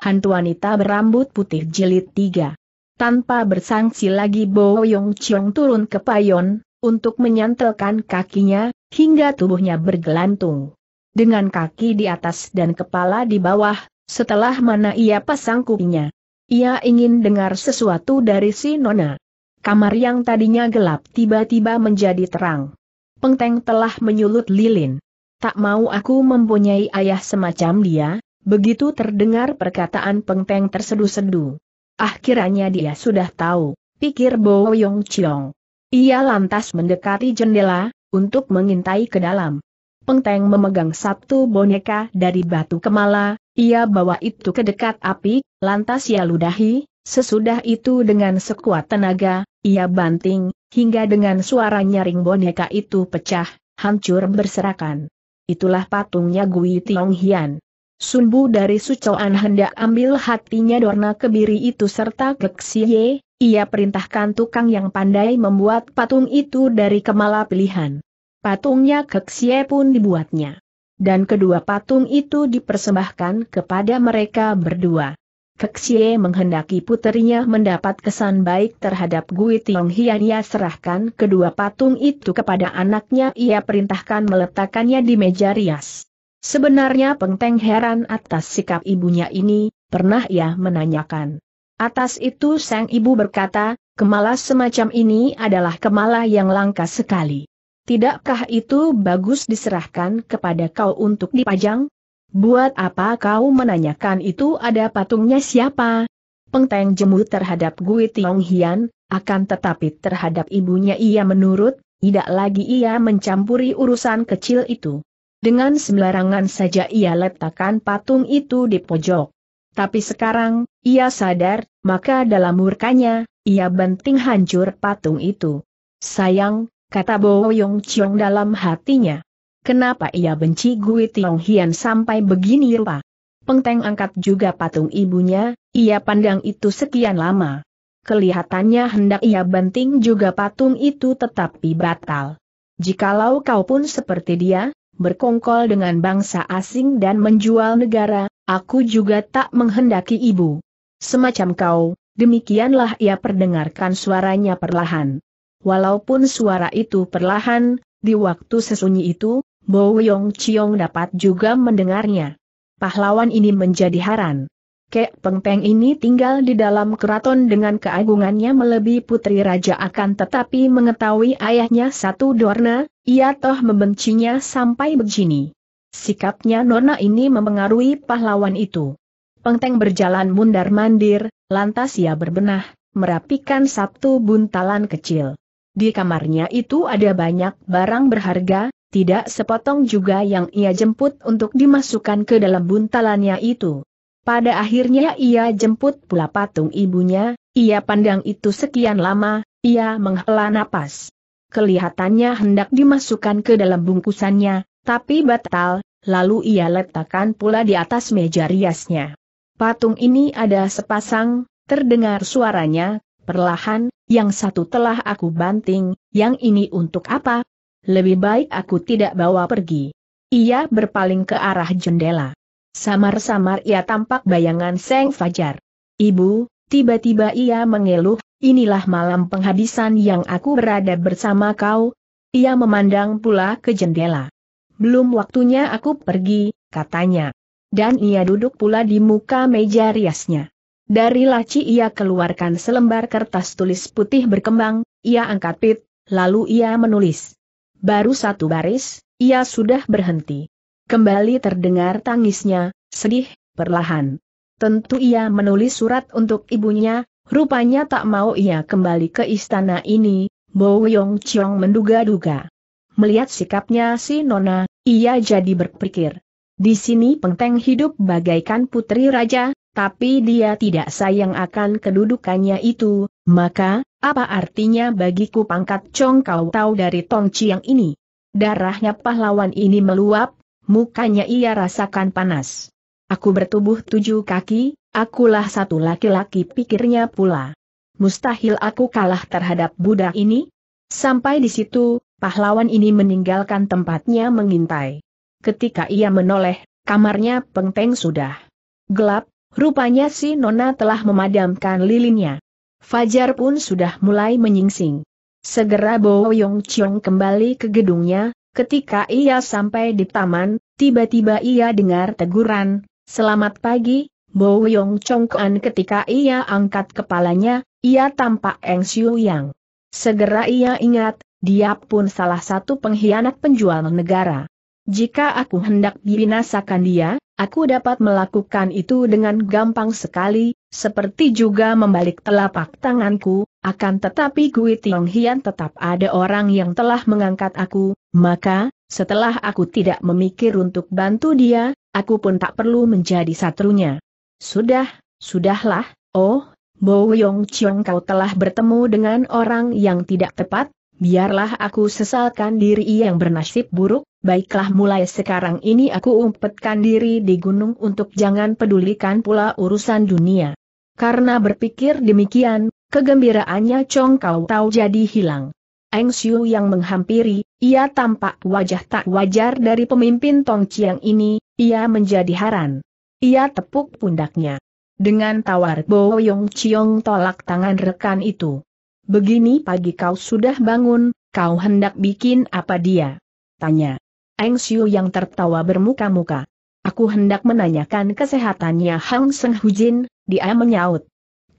Hantu wanita berambut putih jilid tiga, Tanpa bersangsi lagi Bo Yong Chiong turun ke payon, untuk menyantelkan kakinya, hingga tubuhnya bergelantung. Dengan kaki di atas dan kepala di bawah, setelah mana ia pasang kupingnya. Ia ingin dengar sesuatu dari si Nona. Kamar yang tadinya gelap tiba-tiba menjadi terang. Pengteng telah menyulut lilin. Tak mau aku mempunyai ayah semacam dia, Begitu terdengar perkataan Pengteng tersedu-sedu. Akhirnya ah, dia sudah tahu, pikir Bo Yong Chiong. Ia lantas mendekati jendela, untuk mengintai ke dalam. Pengteng memegang satu boneka dari batu kemala, ia bawa itu ke dekat api, lantas ia ludahi, sesudah itu dengan sekuat tenaga, ia banting, hingga dengan suara nyaring boneka itu pecah, hancur berserakan. Itulah patungnya Gui Tiong Hian. Sumbu dari Sucoan hendak ambil hatinya Dorna Kebiri itu serta keksie, ia perintahkan tukang yang pandai membuat patung itu dari kemala pilihan. Patungnya keksie pun dibuatnya. Dan kedua patung itu dipersembahkan kepada mereka berdua. Keksie menghendaki puterinya mendapat kesan baik terhadap Gui Tiong Hian ia serahkan kedua patung itu kepada anaknya ia perintahkan meletakkannya di meja rias. Sebenarnya Pengteng heran atas sikap ibunya ini, pernah ia menanyakan. Atas itu sang ibu berkata, kemala semacam ini adalah kemala yang langka sekali. Tidakkah itu bagus diserahkan kepada kau untuk dipajang? Buat apa kau menanyakan itu ada patungnya siapa? Pengteng jemu terhadap Gui Tiong Hian, akan tetapi terhadap ibunya ia menurut, tidak lagi ia mencampuri urusan kecil itu. Dengan sembarangan saja ia letakkan patung itu di pojok. Tapi sekarang, ia sadar, maka dalam murkanya, ia banting hancur patung itu. Sayang, kata Bo Yong Chiong dalam hatinya. Kenapa ia benci Gui Tiong Hian sampai begini rupa? Pengteng angkat juga patung ibunya, ia pandang itu sekian lama. Kelihatannya hendak ia banting juga patung itu tetapi batal. Jikalau kau pun seperti dia, berkongkol dengan bangsa asing dan menjual negara, aku juga tak menghendaki ibu. Semacam kau, demikianlah ia perdengarkan suaranya perlahan. Walaupun suara itu perlahan, di waktu sesunyi itu, Bo Yong Chiong dapat juga mendengarnya. Pahlawan ini menjadi haran. Kek Pengpeng ini tinggal di dalam keraton dengan keagungannya melebihi putri raja akan tetapi mengetahui ayahnya satu dorna, ia toh membencinya sampai begini. Sikapnya Nona ini memengaruhi pahlawan itu. Pengteng berjalan mundar-mandir, lantas ia berbenah, merapikan satu buntalan kecil. Di kamarnya itu ada banyak barang berharga, tidak sepotong juga yang ia jemput untuk dimasukkan ke dalam buntalannya itu. Pada akhirnya ia jemput pula patung ibunya, ia pandang itu sekian lama, ia menghela napas kelihatannya hendak dimasukkan ke dalam bungkusannya, tapi batal, lalu ia letakkan pula di atas meja riasnya. Patung ini ada sepasang, terdengar suaranya, perlahan, yang satu telah aku banting, yang ini untuk apa? Lebih baik aku tidak bawa pergi. Ia berpaling ke arah jendela. Samar-samar ia tampak bayangan Seng Fajar. Ibu, Tiba-tiba ia mengeluh, inilah malam penghabisan yang aku berada bersama kau. Ia memandang pula ke jendela. Belum waktunya aku pergi, katanya. Dan ia duduk pula di muka meja riasnya. Dari laci ia keluarkan selembar kertas tulis putih berkembang, ia angkat pit, lalu ia menulis. Baru satu baris, ia sudah berhenti. Kembali terdengar tangisnya, sedih, perlahan. Tentu ia menulis surat untuk ibunya, rupanya tak mau ia kembali ke istana ini, Bo Yong Chong menduga-duga. Melihat sikapnya si Nona, ia jadi berpikir. Di sini Pengteng hidup bagaikan putri raja, tapi dia tidak sayang akan kedudukannya itu, maka, apa artinya bagiku pangkat Chong kau tahu dari Tong Chiang ini? Darahnya pahlawan ini meluap, mukanya ia rasakan panas. Aku bertubuh tujuh kaki, akulah satu laki-laki pikirnya pula. Mustahil aku kalah terhadap budak ini? Sampai di situ, pahlawan ini meninggalkan tempatnya mengintai. Ketika ia menoleh, kamarnya penting sudah gelap, rupanya si Nona telah memadamkan lilinnya. Fajar pun sudah mulai menyingsing. Segera Bo Yong Chiong kembali ke gedungnya, ketika ia sampai di taman, tiba-tiba ia dengar teguran, Selamat pagi, Bo Yong Kuan. ketika ia angkat kepalanya, ia tampak Eng Siu Yang. Segera ia ingat, dia pun salah satu pengkhianat penjual negara. Jika aku hendak binasakan dia, aku dapat melakukan itu dengan gampang sekali, seperti juga membalik telapak tanganku, akan tetapi Gui Tiong Hian tetap ada orang yang telah mengangkat aku, maka, setelah aku tidak memikir untuk bantu dia, aku pun tak perlu menjadi satrunya. Sudah, sudahlah, oh, Bo Yong Chiong kau telah bertemu dengan orang yang tidak tepat, biarlah aku sesalkan diri yang bernasib buruk, baiklah mulai sekarang ini aku umpetkan diri di gunung untuk jangan pedulikan pula urusan dunia. Karena berpikir demikian, Kegembiraannya Chong Kau Tau jadi hilang. Eng Xiu yang menghampiri, ia tampak wajah tak wajar dari pemimpin Tong Chiang ini, ia menjadi haran. Ia tepuk pundaknya. Dengan tawar Bo Yong Chiong tolak tangan rekan itu. Begini pagi kau sudah bangun, kau hendak bikin apa dia? Tanya. Eng Xiu yang tertawa bermuka-muka. Aku hendak menanyakan kesehatannya Hang Seng Hujin, dia menyaut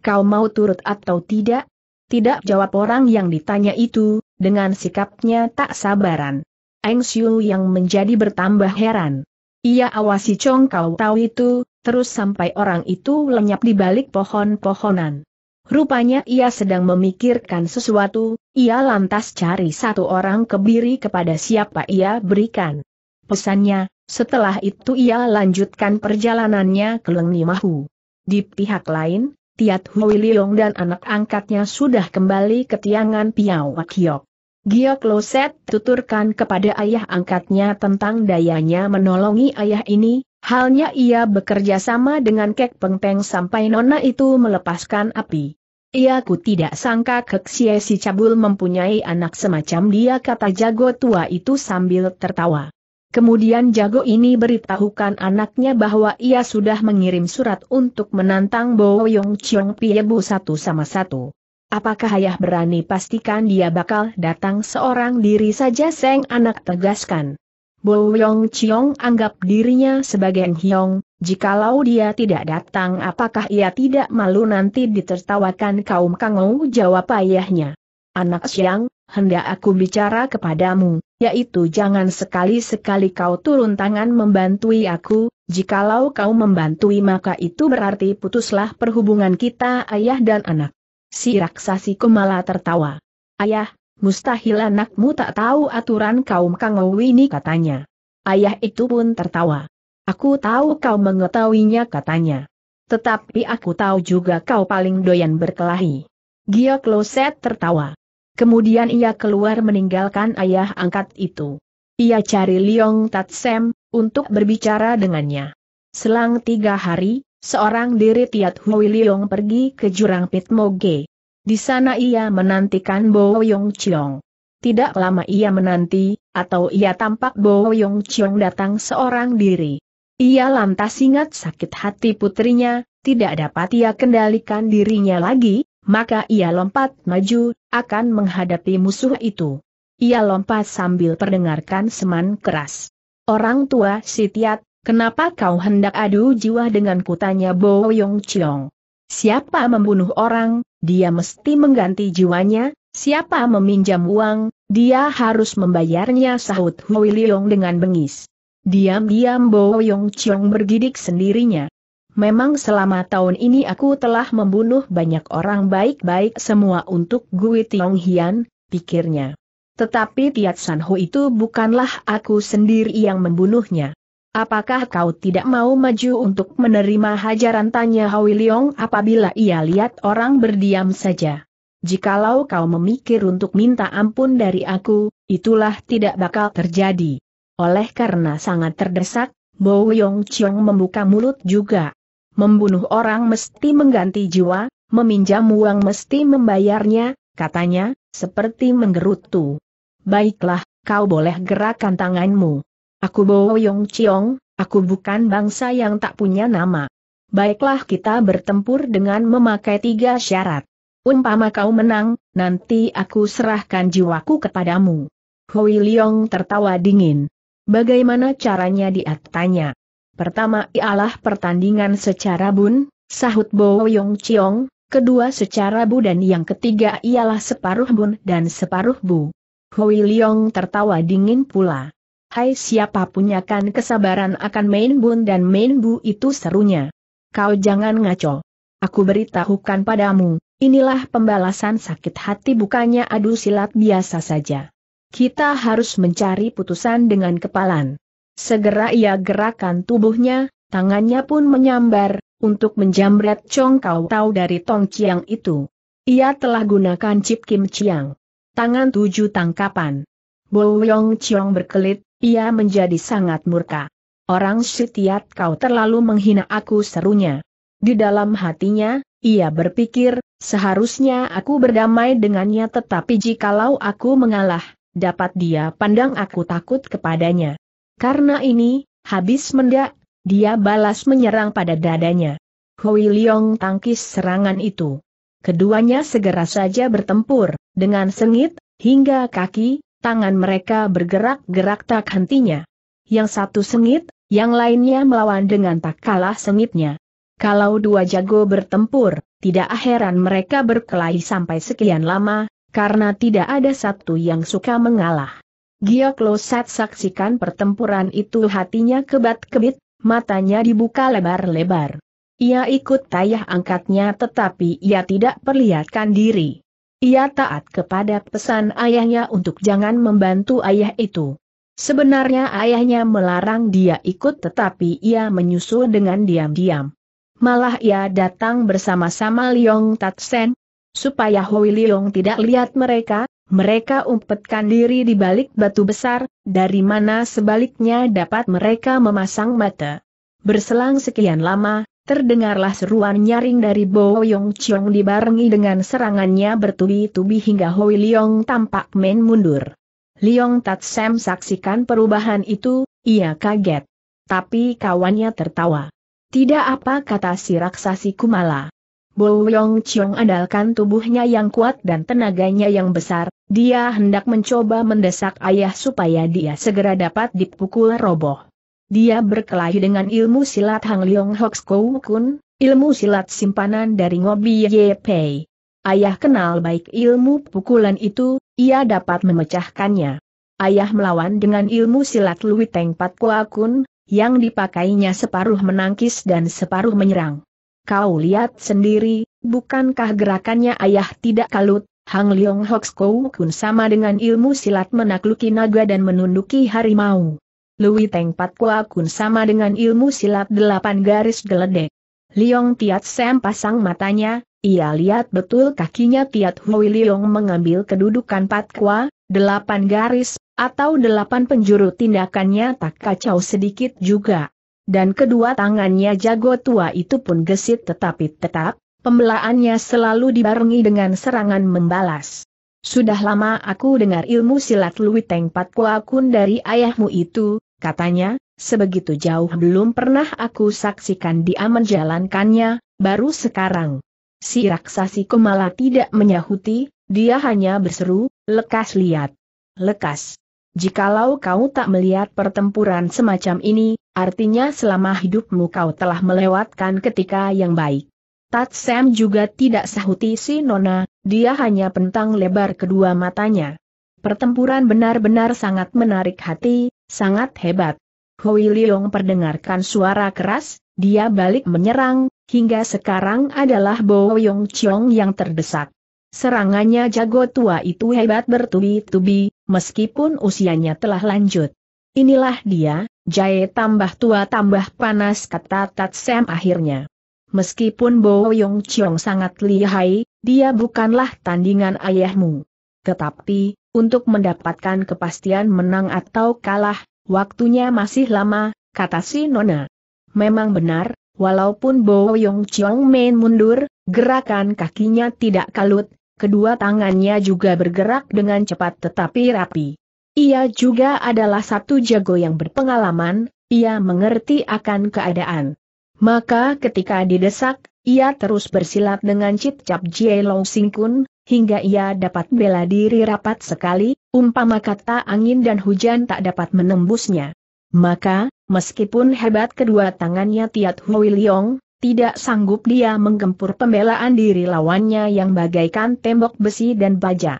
kau mau turut atau tidak? Tidak jawab orang yang ditanya itu, dengan sikapnya tak sabaran. Eng Xiu yang menjadi bertambah heran. Ia awasi Chong Kau tahu itu, terus sampai orang itu lenyap di balik pohon-pohonan. Rupanya ia sedang memikirkan sesuatu, ia lantas cari satu orang kebiri kepada siapa ia berikan. Pesannya, setelah itu ia lanjutkan perjalanannya ke lengni mahu. Di pihak lain, Tiat Hui Leong dan anak angkatnya sudah kembali ke tiangan Piao Wakiok. Giok Loset tuturkan kepada ayah angkatnya tentang dayanya menolongi ayah ini, halnya ia bekerja sama dengan Kek Peng sampai nona itu melepaskan api. Ia ku tidak sangka Keksie si Cabul mempunyai anak semacam dia kata jago tua itu sambil tertawa. Kemudian jago ini beritahukan anaknya bahwa ia sudah mengirim surat untuk menantang Bo Yong Chiong Piebu satu sama satu. Apakah ayah berani pastikan dia bakal datang seorang diri saja Seng anak tegaskan. Bo Yong Chiong anggap dirinya sebagai Hyong, jikalau dia tidak datang apakah ia tidak malu nanti ditertawakan kaum kangau? jawab ayahnya. Anak siang, hendak aku bicara kepadamu, yaitu jangan sekali-sekali kau turun tangan membantui aku, jikalau kau membantui maka itu berarti putuslah perhubungan kita ayah dan anak. Si raksasi Kumala tertawa. Ayah, mustahil anakmu tak tahu aturan kaum Kangowi ini katanya. Ayah itu pun tertawa. Aku tahu kau mengetahuinya katanya. Tetapi aku tahu juga kau paling doyan berkelahi. Gia Kloset tertawa. Kemudian ia keluar meninggalkan ayah angkat itu. Ia cari Liong Tatsem, untuk berbicara dengannya. Selang tiga hari, seorang diri Tiat Hui Liong pergi ke jurang Pitmoge. Di sana ia menantikan Bo Yong Chiong. Tidak lama ia menanti, atau ia tampak Bo Yong Chiong datang seorang diri. Ia lantas ingat sakit hati putrinya, tidak dapat ia kendalikan dirinya lagi, maka ia lompat maju, akan menghadapi musuh itu. Ia lompat sambil perdengarkan seman keras. Orang tua Sitiat, kenapa kau hendak adu jiwa dengan kutanya Bo Yong Chiong? Siapa membunuh orang, dia mesti mengganti jiwanya, siapa meminjam uang, dia harus membayarnya sahut Hui Leong dengan bengis. Diam-diam Bo Yong Chiong bergidik sendirinya. Memang selama tahun ini aku telah membunuh banyak orang baik-baik semua untuk Gui Tiong Hian, pikirnya. Tetapi Tiat San Ho itu bukanlah aku sendiri yang membunuhnya. Apakah kau tidak mau maju untuk menerima hajaran tanya Hawi Leong apabila ia lihat orang berdiam saja? Jikalau kau memikir untuk minta ampun dari aku, itulah tidak bakal terjadi. Oleh karena sangat terdesak, Bo Yong Chiong membuka mulut juga membunuh orang mesti mengganti jiwa, meminjam uang mesti membayarnya, katanya, seperti menggerutu. Baiklah, kau boleh gerakkan tanganmu. Aku Boyong Chiong, aku bukan bangsa yang tak punya nama. Baiklah kita bertempur dengan memakai tiga syarat. Umpama kau menang, nanti aku serahkan jiwaku kepadamu. Hui Leong tertawa dingin. Bagaimana caranya dia tanya. Pertama ialah pertandingan secara bun, sahut Boyong Chiong, kedua secara bu dan yang ketiga ialah separuh bun dan separuh bu. Hui Leong tertawa dingin pula. Hai siapa punyakan kesabaran akan main bun dan main bu itu serunya. Kau jangan ngaco. Aku beritahukan padamu, inilah pembalasan sakit hati bukannya adu silat biasa saja. Kita harus mencari putusan dengan kepalan. Segera ia gerakan tubuhnya, tangannya pun menyambar, untuk menjamret Chong Kau Tau dari Tong Chiang itu. Ia telah gunakan Chip Kim Chiang. Tangan tujuh tangkapan. Bo Yong Chiong berkelit, ia menjadi sangat murka. Orang setiat kau terlalu menghina aku serunya. Di dalam hatinya, ia berpikir, seharusnya aku berdamai dengannya tetapi jikalau aku mengalah, dapat dia pandang aku takut kepadanya. Karena ini, habis mendak, dia balas menyerang pada dadanya. Hui Liong tangkis serangan itu. Keduanya segera saja bertempur, dengan sengit, hingga kaki, tangan mereka bergerak-gerak tak hentinya. Yang satu sengit, yang lainnya melawan dengan tak kalah sengitnya. Kalau dua jago bertempur, tidak heran mereka berkelahi sampai sekian lama, karena tidak ada satu yang suka mengalah. Giok saat saksikan pertempuran itu hatinya kebat-kebit, matanya dibuka lebar-lebar. Ia ikut tayah angkatnya tetapi ia tidak perlihatkan diri. Ia taat kepada pesan ayahnya untuk jangan membantu ayah itu. Sebenarnya ayahnya melarang dia ikut tetapi ia menyusul dengan diam-diam. Malah ia datang bersama-sama Liong Tatsen, supaya Hui Liong tidak lihat mereka, mereka umpetkan diri di balik batu besar, dari mana sebaliknya dapat mereka memasang mata. Berselang sekian lama, terdengarlah seruan nyaring dari Bo Yong Chiong dibarengi dengan serangannya bertubi-tubi hingga Hoi Leong tampak main mundur. Leong Tat Sam saksikan perubahan itu, ia kaget. Tapi kawannya tertawa. Tidak apa kata si raksasi Kumala. Bo Yong Chiong andalkan tubuhnya yang kuat dan tenaganya yang besar, dia hendak mencoba mendesak ayah supaya dia segera dapat dipukul roboh. Dia berkelahi dengan ilmu silat Hang Leong Hox Kou Kun, ilmu silat simpanan dari Ngobi Ye Pei. Ayah kenal baik ilmu pukulan itu, ia dapat memecahkannya. Ayah melawan dengan ilmu silat Lui Teng Pat Kua Kun, yang dipakainya separuh menangkis dan separuh menyerang. Kau lihat sendiri, bukankah gerakannya ayah tidak kalut? Hang Leong Hoks Kou Kun sama dengan ilmu silat menakluki naga dan menunduki harimau. Lui Teng Pat Kua Kun sama dengan ilmu silat delapan garis geledek. Liong Tiat Sam pasang matanya, ia lihat betul kakinya Tiat Hui Liong mengambil kedudukan Pat Kua, delapan garis, atau delapan penjuru tindakannya tak kacau sedikit juga dan kedua tangannya jago tua itu pun gesit tetapi tetap, pembelaannya selalu dibarengi dengan serangan membalas. Sudah lama aku dengar ilmu silat Lui Teng Pat Kun dari ayahmu itu, katanya, sebegitu jauh belum pernah aku saksikan dia menjalankannya, baru sekarang. Si raksasi Kumala tidak menyahuti, dia hanya berseru, lekas lihat. Lekas. Jikalau kau tak melihat pertempuran semacam ini, Artinya selama hidupmu kau telah melewatkan ketika yang baik. Tat Sam juga tidak sahuti si Nona, dia hanya pentang lebar kedua matanya. Pertempuran benar-benar sangat menarik hati, sangat hebat. Hoi Leong perdengarkan suara keras, dia balik menyerang, hingga sekarang adalah Bo Yong Chong yang terdesak. Serangannya jago tua itu hebat bertubi-tubi, meskipun usianya telah lanjut. Inilah dia, Jae tambah tua tambah panas kata Tat Sam akhirnya. Meskipun Bo Yong Chiong sangat lihai, dia bukanlah tandingan ayahmu. Tetapi, untuk mendapatkan kepastian menang atau kalah, waktunya masih lama, kata si Nona. Memang benar, walaupun Bo Yong Chiong main mundur, gerakan kakinya tidak kalut, kedua tangannya juga bergerak dengan cepat tetapi rapi. Ia juga adalah satu jago yang berpengalaman, ia mengerti akan keadaan. Maka ketika didesak, ia terus bersilat dengan cicap Jie Long Singkun, hingga ia dapat bela diri rapat sekali, umpama kata angin dan hujan tak dapat menembusnya. Maka, meskipun hebat kedua tangannya Tiat Hui Liong, tidak sanggup dia menggempur pembelaan diri lawannya yang bagaikan tembok besi dan baja.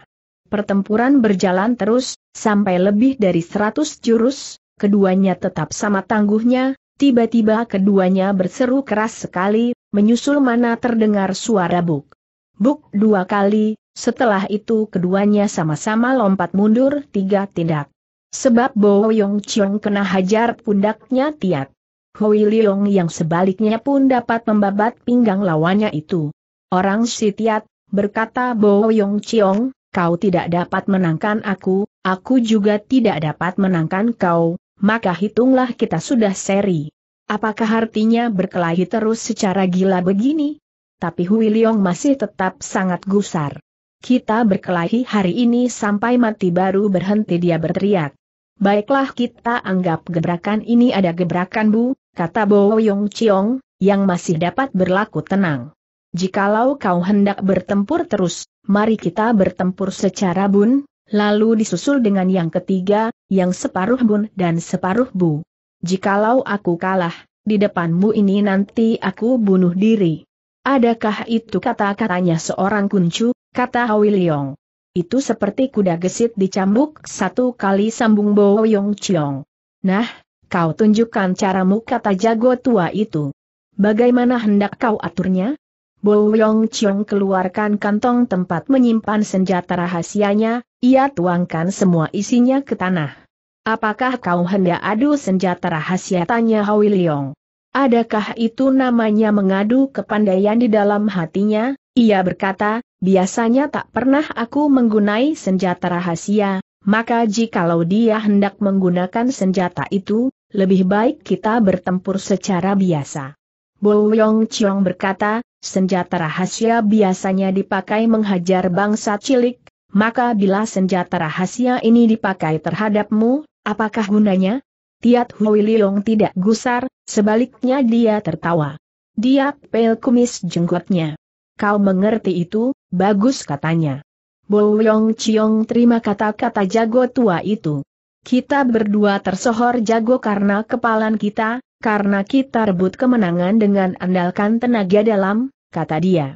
Pertempuran berjalan terus, sampai lebih dari seratus jurus, keduanya tetap sama tangguhnya, tiba-tiba keduanya berseru keras sekali, menyusul mana terdengar suara buk. Buk dua kali, setelah itu keduanya sama-sama lompat mundur tiga tindak. Sebab Bo Yong Chiong kena hajar pundaknya Tiat. Hui Leong yang sebaliknya pun dapat membabat pinggang lawannya itu. Orang si Tiat, berkata Bo Yong Chiong, kau tidak dapat menangkan aku, aku juga tidak dapat menangkan kau, maka hitunglah kita sudah seri. Apakah artinya berkelahi terus secara gila begini? Tapi Hui Leong masih tetap sangat gusar. Kita berkelahi hari ini sampai mati baru berhenti dia berteriak. Baiklah kita anggap gebrakan ini ada gebrakan Bu, kata Bo Yong Chiong, yang masih dapat berlaku tenang jikalau kau hendak bertempur terus, mari kita bertempur secara bun, lalu disusul dengan yang ketiga, yang separuh bun dan separuh bu. Jikalau aku kalah, di depanmu ini nanti aku bunuh diri. Adakah itu kata-katanya seorang kuncu, kata Hawiliong. Itu seperti kuda gesit dicambuk satu kali sambung Boyong Chiong. Nah, kau tunjukkan caramu kata jago tua itu. Bagaimana hendak kau aturnya? Bo Yong Chiong keluarkan kantong tempat menyimpan senjata rahasianya, ia tuangkan semua isinya ke tanah. Apakah kau hendak adu senjata rahasia? Tanya Hwi Leong. Adakah itu namanya mengadu kepandaian di dalam hatinya? Ia berkata, biasanya tak pernah aku menggunai senjata rahasia, maka jikalau dia hendak menggunakan senjata itu, lebih baik kita bertempur secara biasa. Bo Yong Chiong berkata, Senjata rahasia biasanya dipakai menghajar bangsa cilik, maka bila senjata rahasia ini dipakai terhadapmu, apakah gunanya? Tiat Hui Liong tidak gusar, sebaliknya dia tertawa. Dia pel kumis jenggotnya. Kau mengerti itu, bagus katanya. Bo Yong Chiong terima kata-kata jago tua itu. Kita berdua tersohor jago karena kepalan kita, karena kita rebut kemenangan dengan andalkan tenaga dalam, kata dia.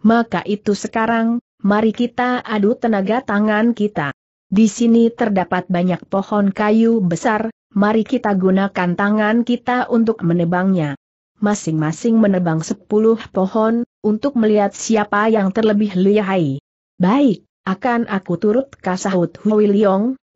Maka itu sekarang, mari kita adu tenaga tangan kita. Di sini terdapat banyak pohon kayu besar, mari kita gunakan tangan kita untuk menebangnya. Masing-masing menebang sepuluh pohon, untuk melihat siapa yang terlebih lihai. Baik, akan aku turut kasahut Hui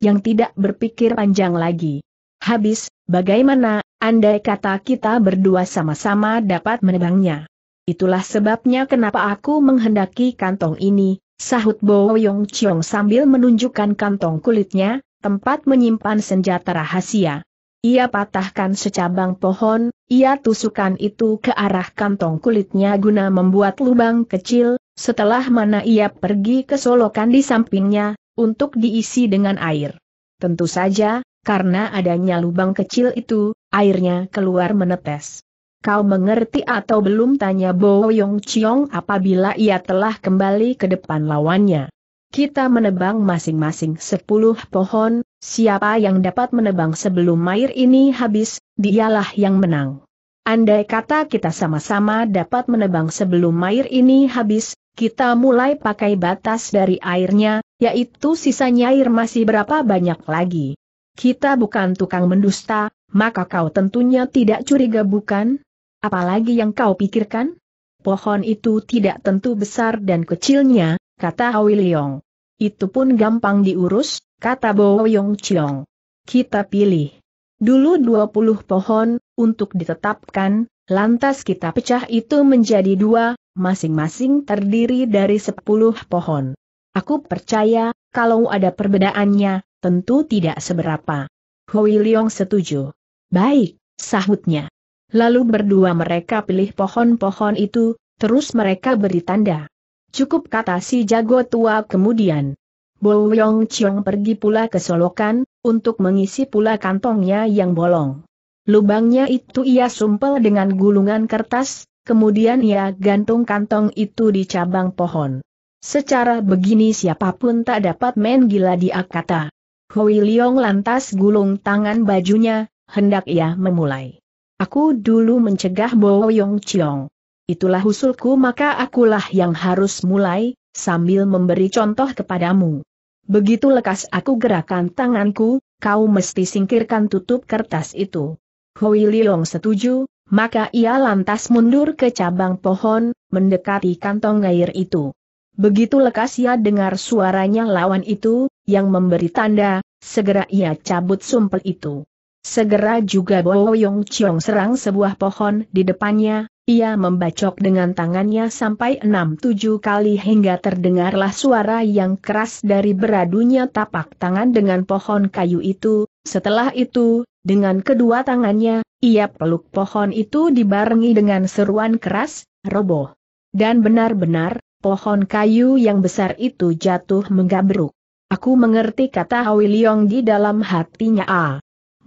yang tidak berpikir panjang lagi. Habis, bagaimana Andai kata kita berdua sama-sama dapat menebangnya. Itulah sebabnya kenapa aku menghendaki kantong ini, sahut Bo Yong Chiong sambil menunjukkan kantong kulitnya, tempat menyimpan senjata rahasia. Ia patahkan secabang pohon, ia tusukan itu ke arah kantong kulitnya guna membuat lubang kecil, setelah mana ia pergi ke solokan di sampingnya, untuk diisi dengan air. Tentu saja, karena adanya lubang kecil itu, airnya keluar menetes. Kau mengerti atau belum tanya Bo Yong Chiong apabila ia telah kembali ke depan lawannya. Kita menebang masing-masing sepuluh pohon, siapa yang dapat menebang sebelum air ini habis, dialah yang menang. Andai kata kita sama-sama dapat menebang sebelum air ini habis, kita mulai pakai batas dari airnya, yaitu sisanya air masih berapa banyak lagi. Kita bukan tukang mendusta, maka kau tentunya tidak curiga bukan? Apalagi yang kau pikirkan? Pohon itu tidak tentu besar dan kecilnya, kata Awiliong. Itu pun gampang diurus, kata Bo Yong Chiong. Kita pilih. Dulu 20 pohon, untuk ditetapkan, lantas kita pecah itu menjadi dua, masing-masing terdiri dari 10 pohon. Aku percaya, kalau ada perbedaannya, tentu tidak seberapa. Hui Leong setuju. Baik, sahutnya. Lalu berdua mereka pilih pohon-pohon itu, terus mereka beri tanda. Cukup kata si jago tua kemudian. Bo Yong Chiong pergi pula ke Solokan, untuk mengisi pula kantongnya yang bolong. Lubangnya itu ia sumpel dengan gulungan kertas, kemudian ia gantung kantong itu di cabang pohon. Secara begini siapapun tak dapat main gila dia kata. Hui Liong lantas gulung tangan bajunya, hendak ia memulai. Aku dulu mencegah Bo Yong Chiong. Itulah usulku maka akulah yang harus mulai, sambil memberi contoh kepadamu. Begitu lekas aku gerakan tanganku, kau mesti singkirkan tutup kertas itu. Hui Liong setuju, maka ia lantas mundur ke cabang pohon, mendekati kantong air itu. Begitu lekas ia dengar suaranya lawan itu, yang memberi tanda, segera ia cabut sumpel itu. Segera juga Bo Yong Chiong serang sebuah pohon di depannya, ia membacok dengan tangannya sampai enam tujuh kali hingga terdengarlah suara yang keras dari beradunya tapak tangan dengan pohon kayu itu, setelah itu, dengan kedua tangannya, ia peluk pohon itu dibarengi dengan seruan keras, roboh. Dan benar-benar, pohon kayu yang besar itu jatuh menggabruk. Aku mengerti kata Hwi di dalam hatinya A.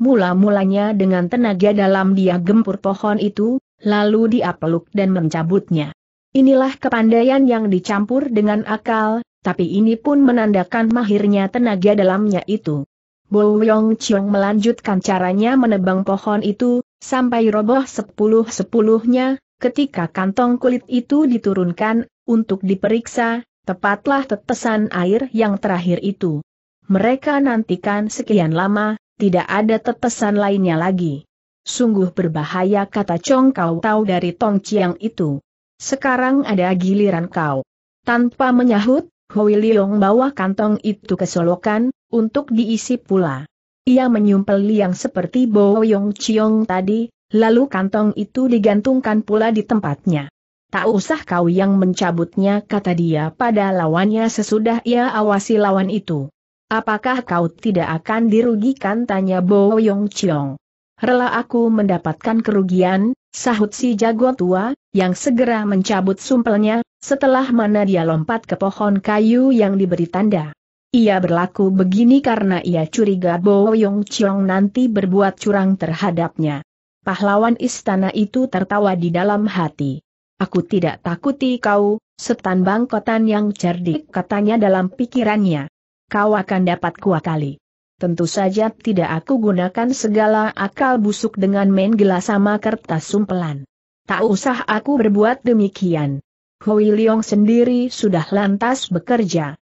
Mula-mulanya dengan tenaga dalam dia gempur pohon itu, lalu dia peluk dan mencabutnya. Inilah kepandaian yang dicampur dengan akal, tapi ini pun menandakan mahirnya tenaga dalamnya itu. Bo Chiong melanjutkan caranya menebang pohon itu, sampai roboh sepuluh-sepuluhnya, ketika kantong kulit itu diturunkan, untuk diperiksa, tepatlah tetesan air yang terakhir itu. Mereka nantikan sekian lama, tidak ada tetesan lainnya lagi. Sungguh berbahaya kata Chong Kau tahu dari Tong Chiang itu. Sekarang ada giliran kau. Tanpa menyahut, Hui Liong bawa kantong itu ke solokan, untuk diisi pula. Ia menyumpel liang seperti Bo Yong Chiong tadi, lalu kantong itu digantungkan pula di tempatnya. Tak usah kau yang mencabutnya kata dia pada lawannya sesudah ia awasi lawan itu. Apakah kau tidak akan dirugikan tanya Bo Yong Chiong. Rela aku mendapatkan kerugian, sahut si jago tua, yang segera mencabut sumpelnya, setelah mana dia lompat ke pohon kayu yang diberi tanda. Ia berlaku begini karena ia curiga Bo Yong Chiong nanti berbuat curang terhadapnya. Pahlawan istana itu tertawa di dalam hati. Aku tidak takuti kau, setan bangkotan yang cerdik katanya dalam pikirannya. Kau akan dapat kali. Tentu saja tidak aku gunakan segala akal busuk dengan main gelas sama kertas sumpelan. Tak usah aku berbuat demikian. Hui Leong sendiri sudah lantas bekerja.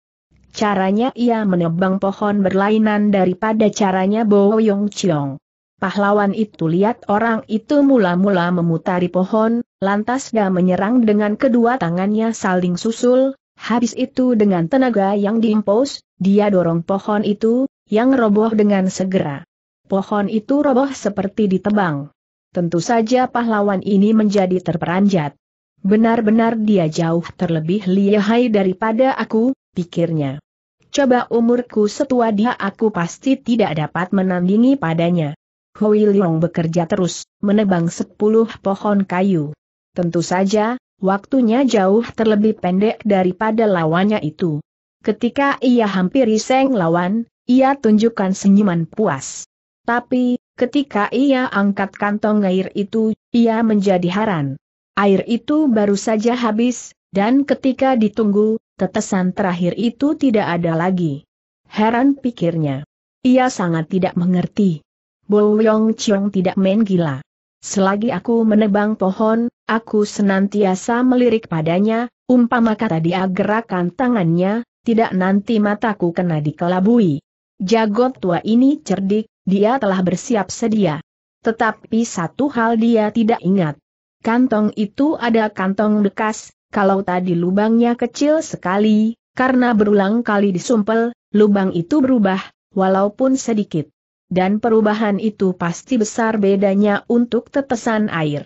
Caranya ia menebang pohon berlainan daripada caranya Bo Yong Chiong. Pahlawan itu lihat orang itu mula-mula memutari pohon, lantas dia menyerang dengan kedua tangannya saling susul, habis itu dengan tenaga yang diimpos, dia dorong pohon itu, yang roboh dengan segera. Pohon itu roboh seperti ditebang. Tentu saja pahlawan ini menjadi terperanjat. Benar-benar dia jauh terlebih lihai daripada aku, pikirnya. Coba umurku setua dia aku pasti tidak dapat menandingi padanya. Hui Leong bekerja terus, menebang sepuluh pohon kayu. Tentu saja, waktunya jauh terlebih pendek daripada lawannya itu. Ketika ia hampiri Seng lawan, ia tunjukkan senyuman puas. Tapi, ketika ia angkat kantong air itu, ia menjadi haran. Air itu baru saja habis, dan ketika ditunggu, tetesan terakhir itu tidak ada lagi. Heran pikirnya. Ia sangat tidak mengerti. Bo Yong Chiong tidak main gila. Selagi aku menebang pohon, Aku senantiasa melirik padanya, umpama kata dia gerakan tangannya, tidak nanti mataku kena dikelabui. Jagot tua ini cerdik, dia telah bersiap sedia. Tetapi satu hal dia tidak ingat. Kantong itu ada kantong bekas, kalau tadi lubangnya kecil sekali, karena berulang kali disumpel, lubang itu berubah, walaupun sedikit. Dan perubahan itu pasti besar bedanya untuk tetesan air.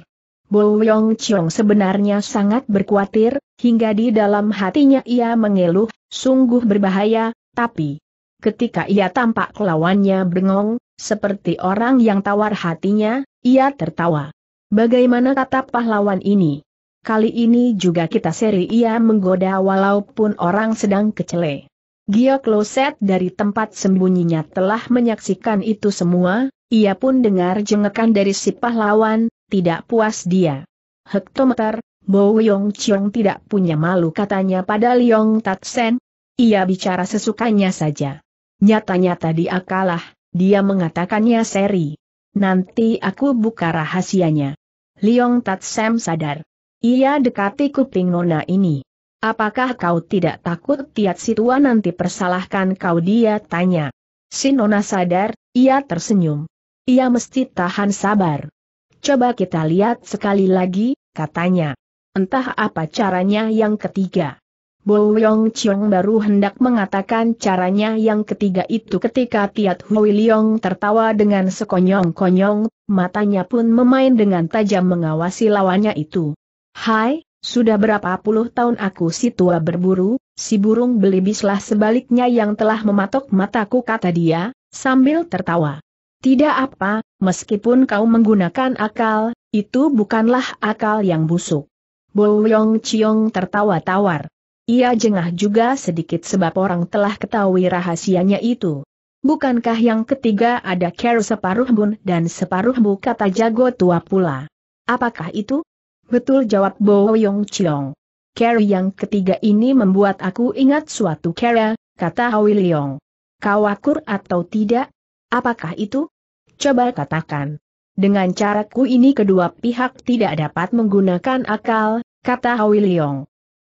Bo Yong Chong sebenarnya sangat berkuatir, hingga di dalam hatinya ia mengeluh, sungguh berbahaya, tapi ketika ia tampak lawannya bengong, seperti orang yang tawar hatinya, ia tertawa. Bagaimana kata pahlawan ini? Kali ini juga kita seri ia menggoda walaupun orang sedang kecele. Gia Kloset dari tempat sembunyinya telah menyaksikan itu semua, ia pun dengar jengekan dari si pahlawan, tidak puas dia. Hektometer, Bo Yong Chiong tidak punya malu katanya pada Liong Tatsen. Ia bicara sesukanya saja. Nyatanya tadi akalah. dia mengatakannya seri. Nanti aku buka rahasianya. Liong Tatsem sadar. Ia dekati kuping nona ini. Apakah kau tidak takut tiat si nanti persalahkan kau dia tanya. Si nona sadar, ia tersenyum. Ia mesti tahan sabar. Coba kita lihat sekali lagi, katanya. Entah apa caranya yang ketiga. Bo Yong Chiong baru hendak mengatakan caranya yang ketiga itu ketika Tiat Hui Liong tertawa dengan sekonyong-konyong, matanya pun memain dengan tajam mengawasi lawannya itu. Hai, sudah berapa puluh tahun aku si tua berburu, si burung belibislah sebaliknya yang telah mematok mataku kata dia, sambil tertawa. Tidak apa, meskipun kau menggunakan akal, itu bukanlah akal yang busuk. Bo Yong Chiong tertawa tawar. Ia jengah juga sedikit sebab orang telah ketahui rahasianya itu. Bukankah yang ketiga ada care separuh bun dan separuh bu kata jago tua pula. Apakah itu? Betul jawab Bo Yong Chiong. Care yang ketiga ini membuat aku ingat suatu care, kata Hoi Leong. Kau akur atau tidak, Apakah itu? Coba katakan. Dengan caraku ini kedua pihak tidak dapat menggunakan akal, kata Hwi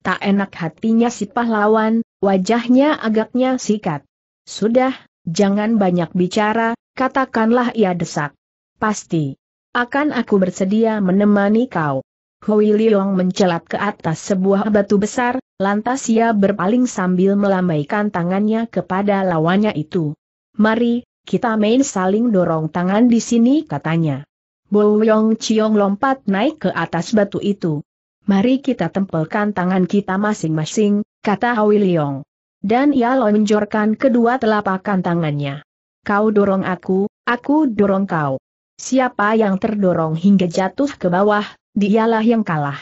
Tak enak hatinya si pahlawan, wajahnya agaknya sikat. Sudah, jangan banyak bicara, katakanlah ia desak. Pasti. Akan aku bersedia menemani kau. Hui mencelat ke atas sebuah batu besar, lantas ia berpaling sambil melambaikan tangannya kepada lawannya itu. Mari, kita main saling dorong tangan di sini katanya. Boyong Yong Chiong lompat naik ke atas batu itu. Mari kita tempelkan tangan kita masing-masing, kata Hawi Leong. Dan ia lonjorkan kedua telapakan tangannya. Kau dorong aku, aku dorong kau. Siapa yang terdorong hingga jatuh ke bawah, dialah yang kalah.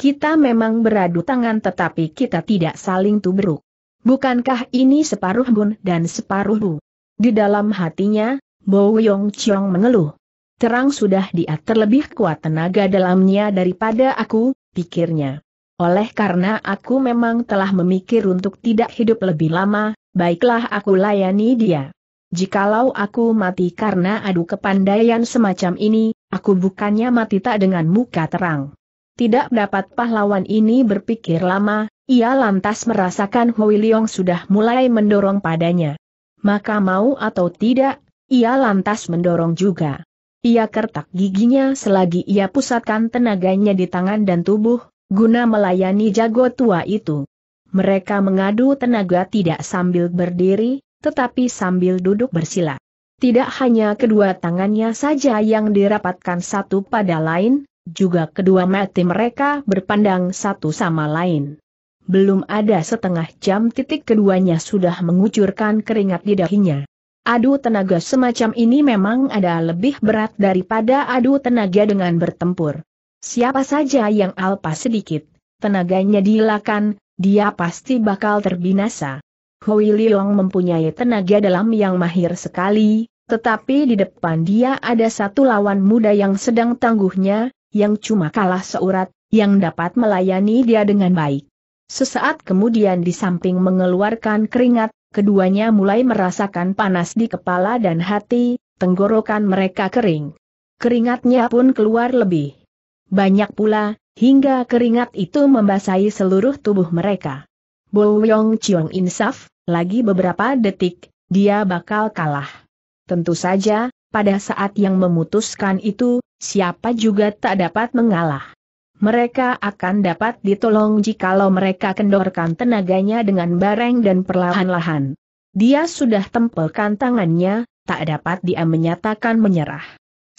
Kita memang beradu tangan tetapi kita tidak saling tubruk. Bukankah ini separuh bun dan separuh bu? Di dalam hatinya, Bo Yong Chiong mengeluh. Terang sudah dia terlebih kuat tenaga dalamnya daripada aku, pikirnya. Oleh karena aku memang telah memikir untuk tidak hidup lebih lama, baiklah aku layani dia. Jikalau aku mati karena adu kepandaian semacam ini, aku bukannya mati tak dengan muka terang. Tidak dapat pahlawan ini berpikir lama, ia lantas merasakan Hui Leong sudah mulai mendorong padanya maka mau atau tidak, ia lantas mendorong juga. Ia kertak giginya selagi ia pusatkan tenaganya di tangan dan tubuh, guna melayani jago tua itu. Mereka mengadu tenaga tidak sambil berdiri, tetapi sambil duduk bersila. Tidak hanya kedua tangannya saja yang dirapatkan satu pada lain, juga kedua mati mereka berpandang satu sama lain belum ada setengah jam titik keduanya sudah mengucurkan keringat di dahinya. Adu tenaga semacam ini memang ada lebih berat daripada adu tenaga dengan bertempur. Siapa saja yang alpa sedikit, tenaganya dilakan, dia pasti bakal terbinasa. Hui Liong mempunyai tenaga dalam yang mahir sekali, tetapi di depan dia ada satu lawan muda yang sedang tangguhnya, yang cuma kalah seurat, yang dapat melayani dia dengan baik. Sesaat kemudian di samping mengeluarkan keringat, keduanya mulai merasakan panas di kepala dan hati, tenggorokan mereka kering. Keringatnya pun keluar lebih banyak pula, hingga keringat itu membasahi seluruh tubuh mereka. Bo Yong Chiong insaf, lagi beberapa detik, dia bakal kalah. Tentu saja, pada saat yang memutuskan itu, siapa juga tak dapat mengalah. Mereka akan dapat ditolong jikalau mereka kendorkan tenaganya dengan bareng dan perlahan-lahan. Dia sudah tempelkan tangannya, tak dapat dia menyatakan menyerah.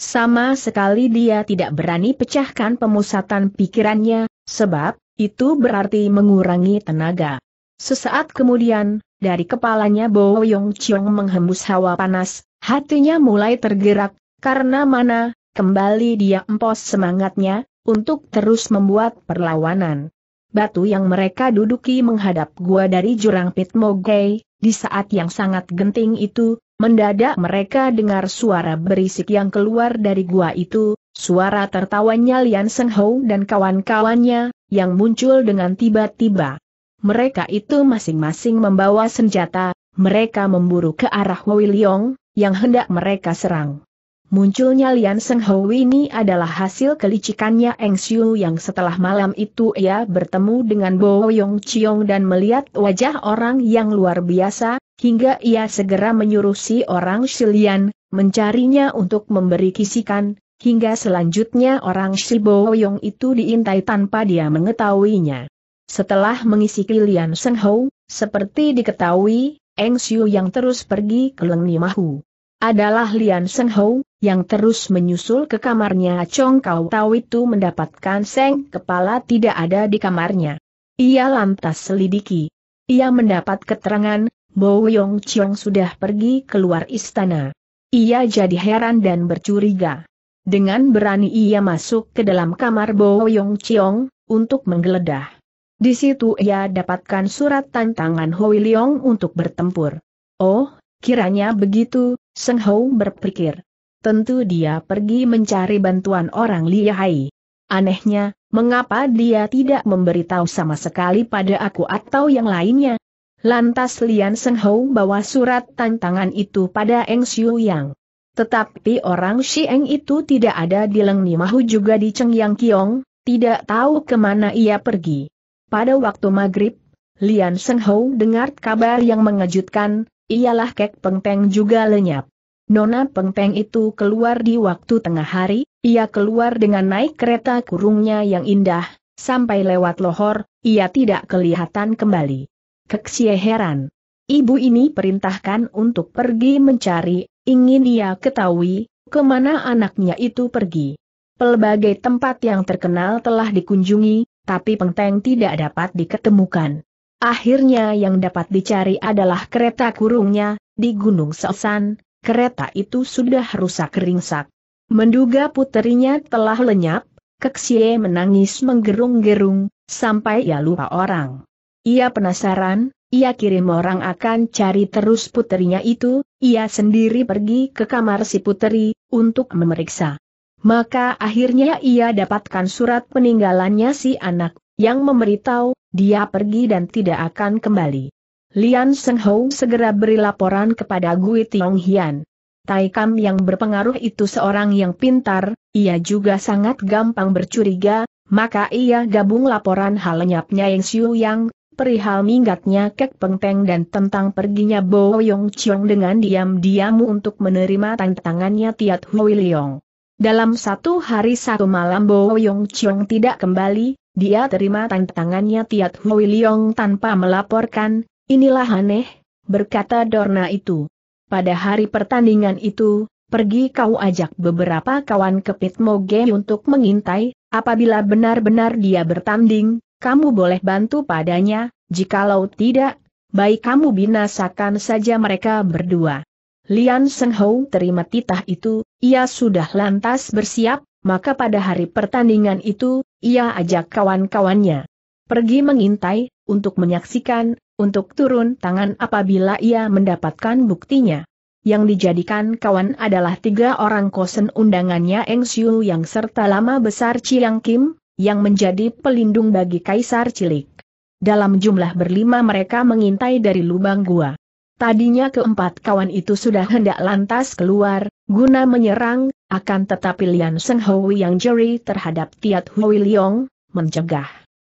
Sama sekali dia tidak berani pecahkan pemusatan pikirannya, sebab, itu berarti mengurangi tenaga. Sesaat kemudian, dari kepalanya Bo Yong Chiong menghembus hawa panas, hatinya mulai tergerak, karena mana, kembali dia empos semangatnya, untuk terus membuat perlawanan. Batu yang mereka duduki menghadap gua dari jurang pit Mogai, di saat yang sangat genting itu, mendadak mereka dengar suara berisik yang keluar dari gua itu, suara tertawanya Lian Seng Hou dan kawan-kawannya, yang muncul dengan tiba-tiba. Mereka itu masing-masing membawa senjata, mereka memburu ke arah Wei Liong, yang hendak mereka serang. Munculnya Lian Seng Hou ini adalah hasil kelicikannya Eng Xiu yang setelah malam itu ia bertemu dengan Bo Yong Chiong dan melihat wajah orang yang luar biasa, hingga ia segera menyuruh si orang Shilian, mencarinya untuk memberi kisikan, hingga selanjutnya orang Bo Yong itu diintai tanpa dia mengetahuinya. Setelah mengisi Lian Seng Hou, seperti diketahui, Eng Xiu yang terus pergi ke Leng Mahu adalah Lian Seng Hou, yang terus menyusul ke kamarnya Chong Kau Tau itu mendapatkan Seng kepala tidak ada di kamarnya. Ia lantas selidiki. Ia mendapat keterangan, Bo Yong Chiong sudah pergi keluar istana. Ia jadi heran dan bercuriga. Dengan berani ia masuk ke dalam kamar Bo Yong Chiong, untuk menggeledah. Di situ ia dapatkan surat tantangan Hoi Leong untuk bertempur. Oh, Kiranya begitu, Seng Hou berpikir. Tentu dia pergi mencari bantuan orang Liahai. Anehnya, mengapa dia tidak memberitahu sama sekali pada aku atau yang lainnya? Lantas Lian Seng Hou bawa surat tantangan itu pada Eng Xiu Yang. Tetapi orang Eng itu tidak ada di Leng Nimahu juga di Cheng Yang Kiong, tidak tahu kemana ia pergi. Pada waktu maghrib, Lian Seng Hou dengar kabar yang mengejutkan, ialah Kek Pengpeng juga lenyap. Nona Pengpeng itu keluar di waktu tengah hari, ia keluar dengan naik kereta kurungnya yang indah, sampai lewat lohor, ia tidak kelihatan kembali. Keksie heran. Ibu ini perintahkan untuk pergi mencari, ingin ia ketahui, kemana anaknya itu pergi. Pelbagai tempat yang terkenal telah dikunjungi, tapi Pengpeng tidak dapat diketemukan. Akhirnya yang dapat dicari adalah kereta kurungnya, di Gunung Selsan, kereta itu sudah rusak ringsak. Menduga puterinya telah lenyap, Keksie menangis menggerung-gerung, sampai ia lupa orang. Ia penasaran, ia kirim orang akan cari terus puterinya itu, ia sendiri pergi ke kamar si puteri, untuk memeriksa. Maka akhirnya ia dapatkan surat peninggalannya si anak yang memberitahu, dia pergi dan tidak akan kembali. Lian Seng Hou segera beri laporan kepada Gui Tiong Hian. Tai Kam yang berpengaruh itu seorang yang pintar, ia juga sangat gampang bercuriga, maka ia gabung laporan hal lenyapnya Yang Siu Yang, perihal minggatnya Kek Teng dan tentang perginya Bo Yong Chiong dengan diam-diam untuk menerima tantangannya Tiat Hui Leong. Dalam satu hari satu malam Bo Yong Chiong tidak kembali, dia terima tantangannya Tiat Hui Liong tanpa melaporkan, inilah aneh, berkata Dorna itu. Pada hari pertandingan itu, pergi kau ajak beberapa kawan ke Pit Moge untuk mengintai, apabila benar-benar dia bertanding, kamu boleh bantu padanya, jikalau tidak, baik kamu binasakan saja mereka berdua. Lian Seng terima titah itu, ia sudah lantas bersiap, maka pada hari pertandingan itu, ia ajak kawan-kawannya pergi mengintai, untuk menyaksikan, untuk turun tangan apabila ia mendapatkan buktinya. Yang dijadikan kawan adalah tiga orang kosen undangannya Eng Xiu yang serta lama besar Chiang Kim, yang menjadi pelindung bagi kaisar cilik. Dalam jumlah berlima mereka mengintai dari lubang gua. Tadinya keempat kawan itu sudah hendak lantas keluar, guna menyerang, akan tetapi Lian Seng Hui yang jeri terhadap Tiat Hui Liong, mencegah.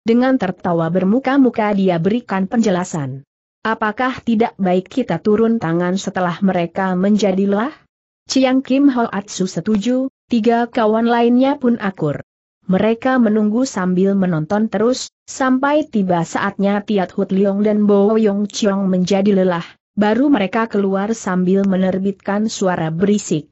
Dengan tertawa bermuka-muka dia berikan penjelasan. Apakah tidak baik kita turun tangan setelah mereka menjadi lelah? Chiang Kim Atsu setuju, tiga kawan lainnya pun akur. Mereka menunggu sambil menonton terus, sampai tiba saatnya Tiat Hut Liong dan Bo Yong Chiong menjadi lelah, baru mereka keluar sambil menerbitkan suara berisik.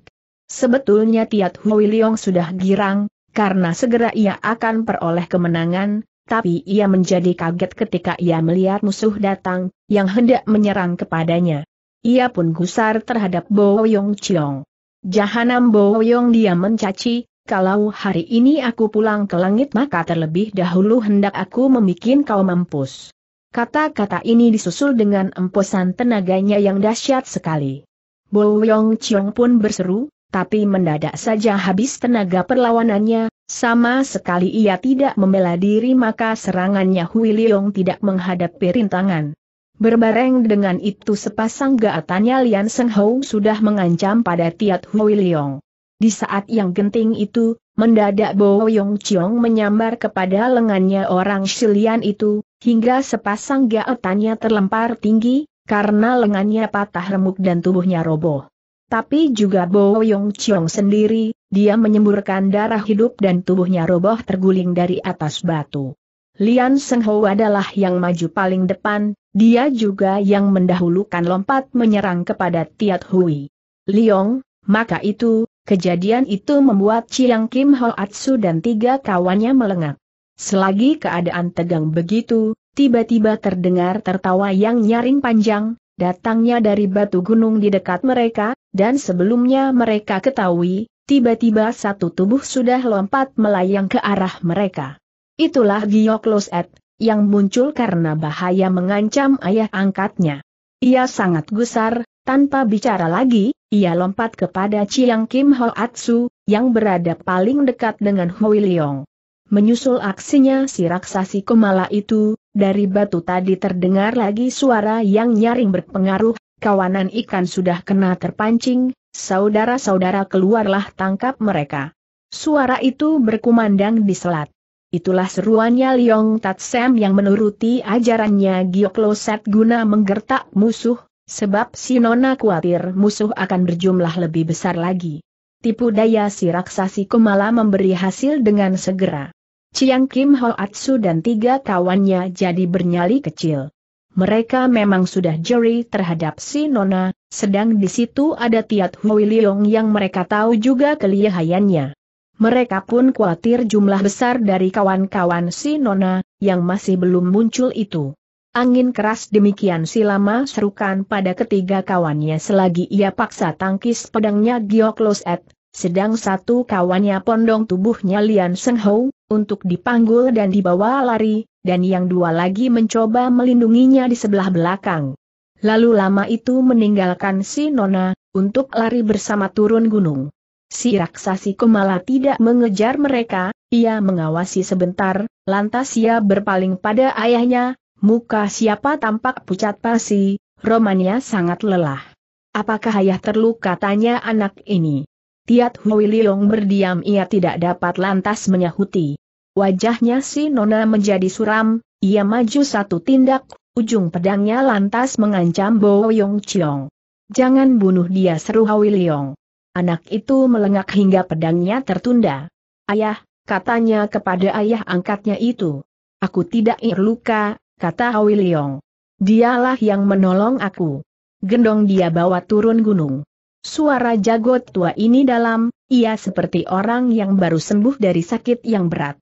Sebetulnya Tiat Hui Leong sudah girang, karena segera ia akan peroleh kemenangan, tapi ia menjadi kaget ketika ia melihat musuh datang, yang hendak menyerang kepadanya. Ia pun gusar terhadap Bo Yong Chiong. Jahanam Bo Yong dia mencaci, kalau hari ini aku pulang ke langit maka terlebih dahulu hendak aku memikin kau mampus. Kata-kata ini disusul dengan emposan tenaganya yang dahsyat sekali. Bo Yong Chiong pun berseru, tapi mendadak saja habis tenaga perlawanannya, sama sekali ia tidak membela diri maka serangannya Hui Leong tidak menghadapi rintangan. Berbareng dengan itu sepasang gaatannya Lian Seng Hou sudah mengancam pada Tiat Hui Leong. Di saat yang genting itu, mendadak Bo Yong Chiong menyambar kepada lengannya orang Shilian itu, hingga sepasang gaatannya terlempar tinggi, karena lengannya patah remuk dan tubuhnya roboh. Tapi juga Bo Yong Chiong sendiri, dia menyemburkan darah hidup dan tubuhnya roboh terguling dari atas batu. Lian Seng Ho adalah yang maju paling depan, dia juga yang mendahulukan lompat menyerang kepada Tiat Hui. Liong, maka itu, kejadian itu membuat Chiang Kim Ho Atsu dan tiga kawannya melengak. Selagi keadaan tegang begitu, tiba-tiba terdengar tertawa yang nyaring panjang, datangnya dari batu gunung di dekat mereka, dan sebelumnya mereka ketahui, tiba-tiba satu tubuh sudah lompat melayang ke arah mereka. Itulah Giokloset, yang muncul karena bahaya mengancam ayah angkatnya. Ia sangat gusar, tanpa bicara lagi, ia lompat kepada Chiang Kim Ho Hoatsu, yang berada paling dekat dengan Hui Leong. Menyusul aksinya si raksasi kemala itu, dari batu tadi terdengar lagi suara yang nyaring berpengaruh, Kawanan ikan sudah kena terpancing, saudara-saudara keluarlah tangkap mereka. Suara itu berkumandang di selat. Itulah seruannya Liong Tatsem yang menuruti ajarannya Gioklo Set guna menggertak musuh, sebab si Nona khawatir musuh akan berjumlah lebih besar lagi. Tipu daya si raksasi Kumala memberi hasil dengan segera. Chiang Kim Hoatsu dan tiga kawannya jadi bernyali kecil. Mereka memang sudah jeri terhadap si Nona, sedang di situ ada Tiat Hui Leong yang mereka tahu juga kelihayannya. Mereka pun khawatir jumlah besar dari kawan-kawan si Nona, yang masih belum muncul itu. Angin keras demikian si lama serukan pada ketiga kawannya selagi ia paksa tangkis pedangnya Giok sedang satu kawannya pondong tubuhnya Lian Seng Hou, untuk dipanggul dan dibawa lari, dan yang dua lagi mencoba melindunginya di sebelah belakang. Lalu lama itu meninggalkan si Nona, untuk lari bersama turun gunung. Si raksasi Kumala tidak mengejar mereka, ia mengawasi sebentar, lantas ia berpaling pada ayahnya, muka siapa tampak pucat pasi, romannya sangat lelah. Apakah ayah terluka tanya anak ini? Tiat Hui Liong berdiam ia tidak dapat lantas menyahuti. Wajahnya si Nona menjadi suram, ia maju satu tindak, ujung pedangnya lantas mengancam Bo Yong Chiong. Jangan bunuh dia seru Hawi Leong. Anak itu melengak hingga pedangnya tertunda. Ayah, katanya kepada ayah angkatnya itu. Aku tidak luka, kata Hawi Leong. Dialah yang menolong aku. Gendong dia bawa turun gunung. Suara jagot tua ini dalam, ia seperti orang yang baru sembuh dari sakit yang berat.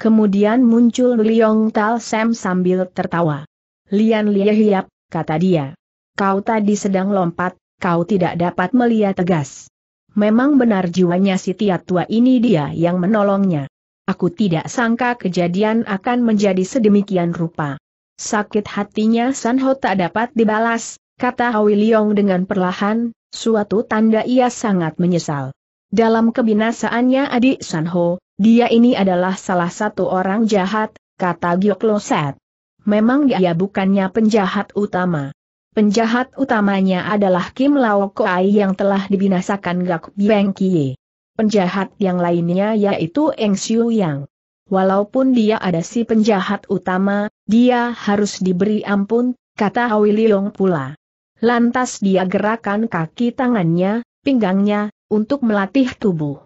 Kemudian muncul Liong Tal Sam sambil tertawa. Lian Lie Hiap, kata dia. Kau tadi sedang lompat, kau tidak dapat melihat tegas. Memang benar jiwanya si Tia Tua ini dia yang menolongnya. Aku tidak sangka kejadian akan menjadi sedemikian rupa. Sakit hatinya Sanho tak dapat dibalas, kata Hoi Liong dengan perlahan, suatu tanda ia sangat menyesal. Dalam kebinasaannya adik Sanho, dia ini adalah salah satu orang jahat, kata Gyokloset. Memang dia bukannya penjahat utama. Penjahat utamanya adalah Kim Lao Koai yang telah dibinasakan Gak Beng Kie. Penjahat yang lainnya yaitu Eng Xiu Yang. Walaupun dia ada si penjahat utama, dia harus diberi ampun, kata Awi Leong pula. Lantas dia gerakan kaki tangannya, pinggangnya, untuk melatih tubuh.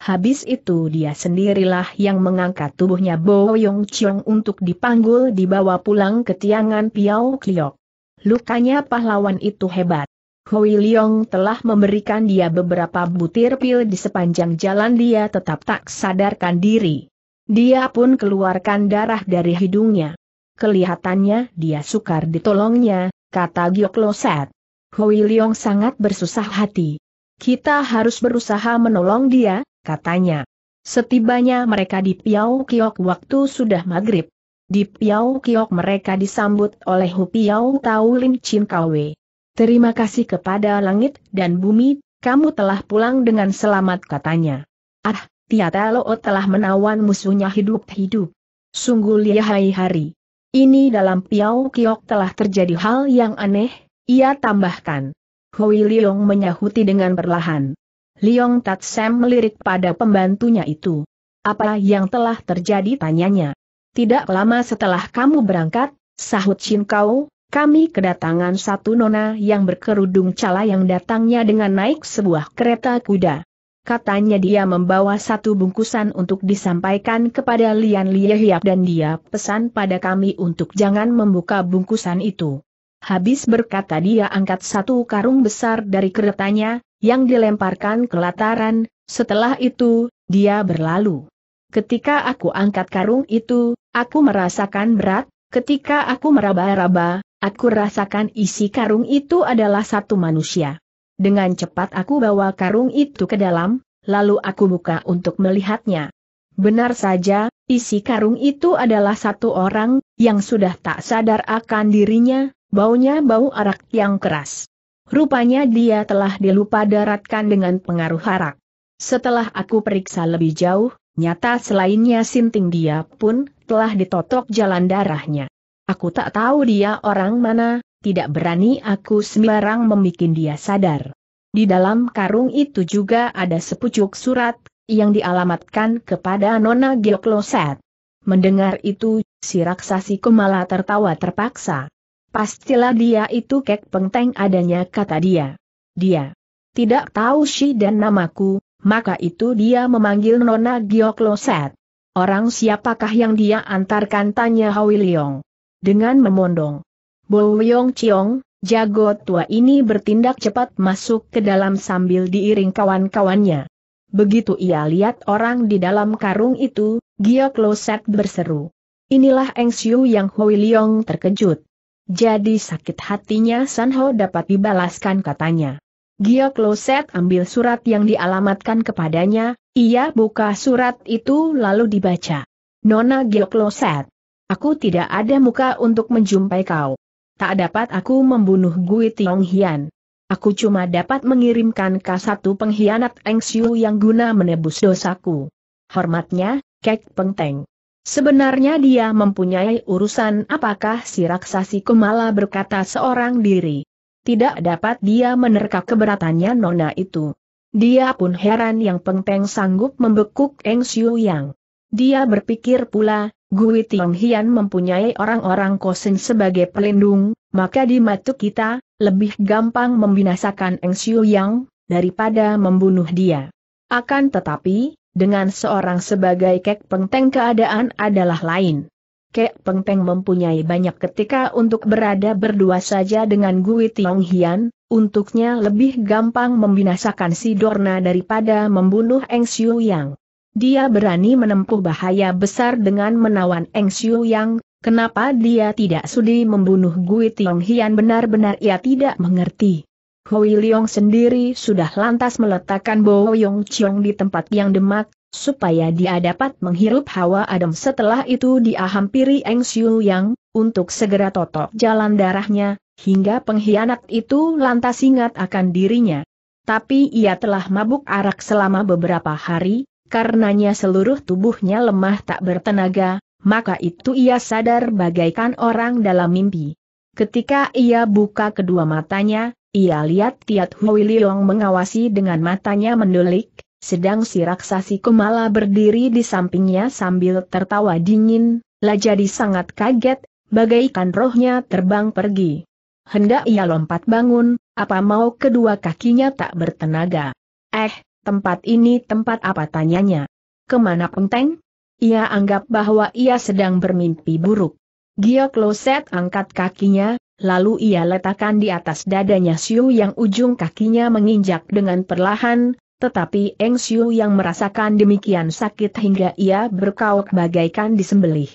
Habis itu dia sendirilah yang mengangkat tubuhnya Bo Yong Chiong untuk dipanggul dibawa pulang ke tiangan Piao Kliok. Lukanya pahlawan itu hebat. Hui Leong telah memberikan dia beberapa butir pil di sepanjang jalan dia tetap tak sadarkan diri. Dia pun keluarkan darah dari hidungnya. Kelihatannya dia sukar ditolongnya, kata Giok Loset. Hui Leong sangat bersusah hati. Kita harus berusaha menolong dia, katanya. Setibanya mereka di Piau Kiok waktu sudah maghrib. Di Piau Kiok mereka disambut oleh Hu Piau Tau Lim Chin Kawe. Terima kasih kepada langit dan bumi, kamu telah pulang dengan selamat katanya. Ah, Tiata Loo telah menawan musuhnya hidup-hidup. Sungguh lihai hari. Ini dalam Piau Kiok telah terjadi hal yang aneh, ia tambahkan. Hui Liong menyahuti dengan perlahan. Liong Tat Sam melirik pada pembantunya itu. Apa yang telah terjadi tanyanya. Tidak lama setelah kamu berangkat, sahut Chin Kau, kami kedatangan satu nona yang berkerudung cala yang datangnya dengan naik sebuah kereta kuda. Katanya dia membawa satu bungkusan untuk disampaikan kepada Lian Liehiap dan dia pesan pada kami untuk jangan membuka bungkusan itu. Habis berkata dia angkat satu karung besar dari keretanya, yang dilemparkan ke lataran, setelah itu, dia berlalu. Ketika aku angkat karung itu, aku merasakan berat, ketika aku meraba-raba, aku rasakan isi karung itu adalah satu manusia. Dengan cepat aku bawa karung itu ke dalam, lalu aku buka untuk melihatnya. Benar saja, isi karung itu adalah satu orang, yang sudah tak sadar akan dirinya, baunya bau arak yang keras. Rupanya dia telah dilupa daratkan dengan pengaruh harak. Setelah aku periksa lebih jauh, nyata selainnya sinting dia pun telah ditotok jalan darahnya. Aku tak tahu dia orang mana, tidak berani aku sembarang membuat dia sadar. Di dalam karung itu juga ada sepucuk surat, yang dialamatkan kepada Nona Geokloset. Mendengar itu, si raksasi Kumala tertawa terpaksa. Pastilah dia itu kek pengteng adanya kata dia. Dia tidak tahu si dan namaku, maka itu dia memanggil Nona Giokloset. Orang siapakah yang dia antarkan tanya Hoi Leong. Dengan memondong. Bo Yong Chiong, jago tua ini bertindak cepat masuk ke dalam sambil diiring kawan-kawannya. Begitu ia lihat orang di dalam karung itu, Giokloset berseru. Inilah Eng Siu yang Hoi Leong terkejut. Jadi sakit hatinya Sanho dapat dibalaskan katanya. Gio Kloset ambil surat yang dialamatkan kepadanya, ia buka surat itu lalu dibaca. Nona Gio Kloset, aku tidak ada muka untuk menjumpai kau. Tak dapat aku membunuh Gui Tiong Hian. Aku cuma dapat mengirimkan ke satu pengkhianat Eng Siu yang guna menebus dosaku. Hormatnya, Kek Teng. Sebenarnya dia mempunyai urusan apakah si raksasi Kumala berkata seorang diri. Tidak dapat dia menerka keberatannya nona itu. Dia pun heran yang Pengpeng sanggup membekuk Eng Xiu Yang. Dia berpikir pula, Gui Tiong Hian mempunyai orang-orang kosen sebagai pelindung, maka di mata kita, lebih gampang membinasakan Eng Xiu Yang, daripada membunuh dia. Akan tetapi, dengan seorang sebagai Kek Pengteng keadaan adalah lain. Kek Pengteng mempunyai banyak ketika untuk berada berdua saja dengan Gui Tiong Hian, untuknya lebih gampang membinasakan si Dorna daripada membunuh Eng Xiu Yang. Dia berani menempuh bahaya besar dengan menawan Eng Xiu Yang, kenapa dia tidak sudi membunuh Gui Tiong Hian benar-benar ia tidak mengerti. Hoi Leong sendiri sudah lantas meletakkan Bo Yong Chiong di tempat yang demak, supaya dia dapat menghirup hawa adem setelah itu dia hampiri Eng Siu Yang, untuk segera totok jalan darahnya, hingga pengkhianat itu lantas ingat akan dirinya. Tapi ia telah mabuk arak selama beberapa hari, karenanya seluruh tubuhnya lemah tak bertenaga, maka itu ia sadar bagaikan orang dalam mimpi. Ketika ia buka kedua matanya, ia lihat Tiat Hui Liong mengawasi dengan matanya mendelik, sedang si raksasi Kumala berdiri di sampingnya sambil tertawa dingin, lah jadi sangat kaget, bagaikan rohnya terbang pergi. Hendak ia lompat bangun, apa mau kedua kakinya tak bertenaga. Eh, tempat ini tempat apa tanyanya? Kemana penteng? Ia anggap bahwa ia sedang bermimpi buruk. Gio Kloset angkat kakinya, lalu ia letakkan di atas dadanya Siu yang ujung kakinya menginjak dengan perlahan, tetapi Eng Siu yang merasakan demikian sakit hingga ia berkauk bagaikan disembelih.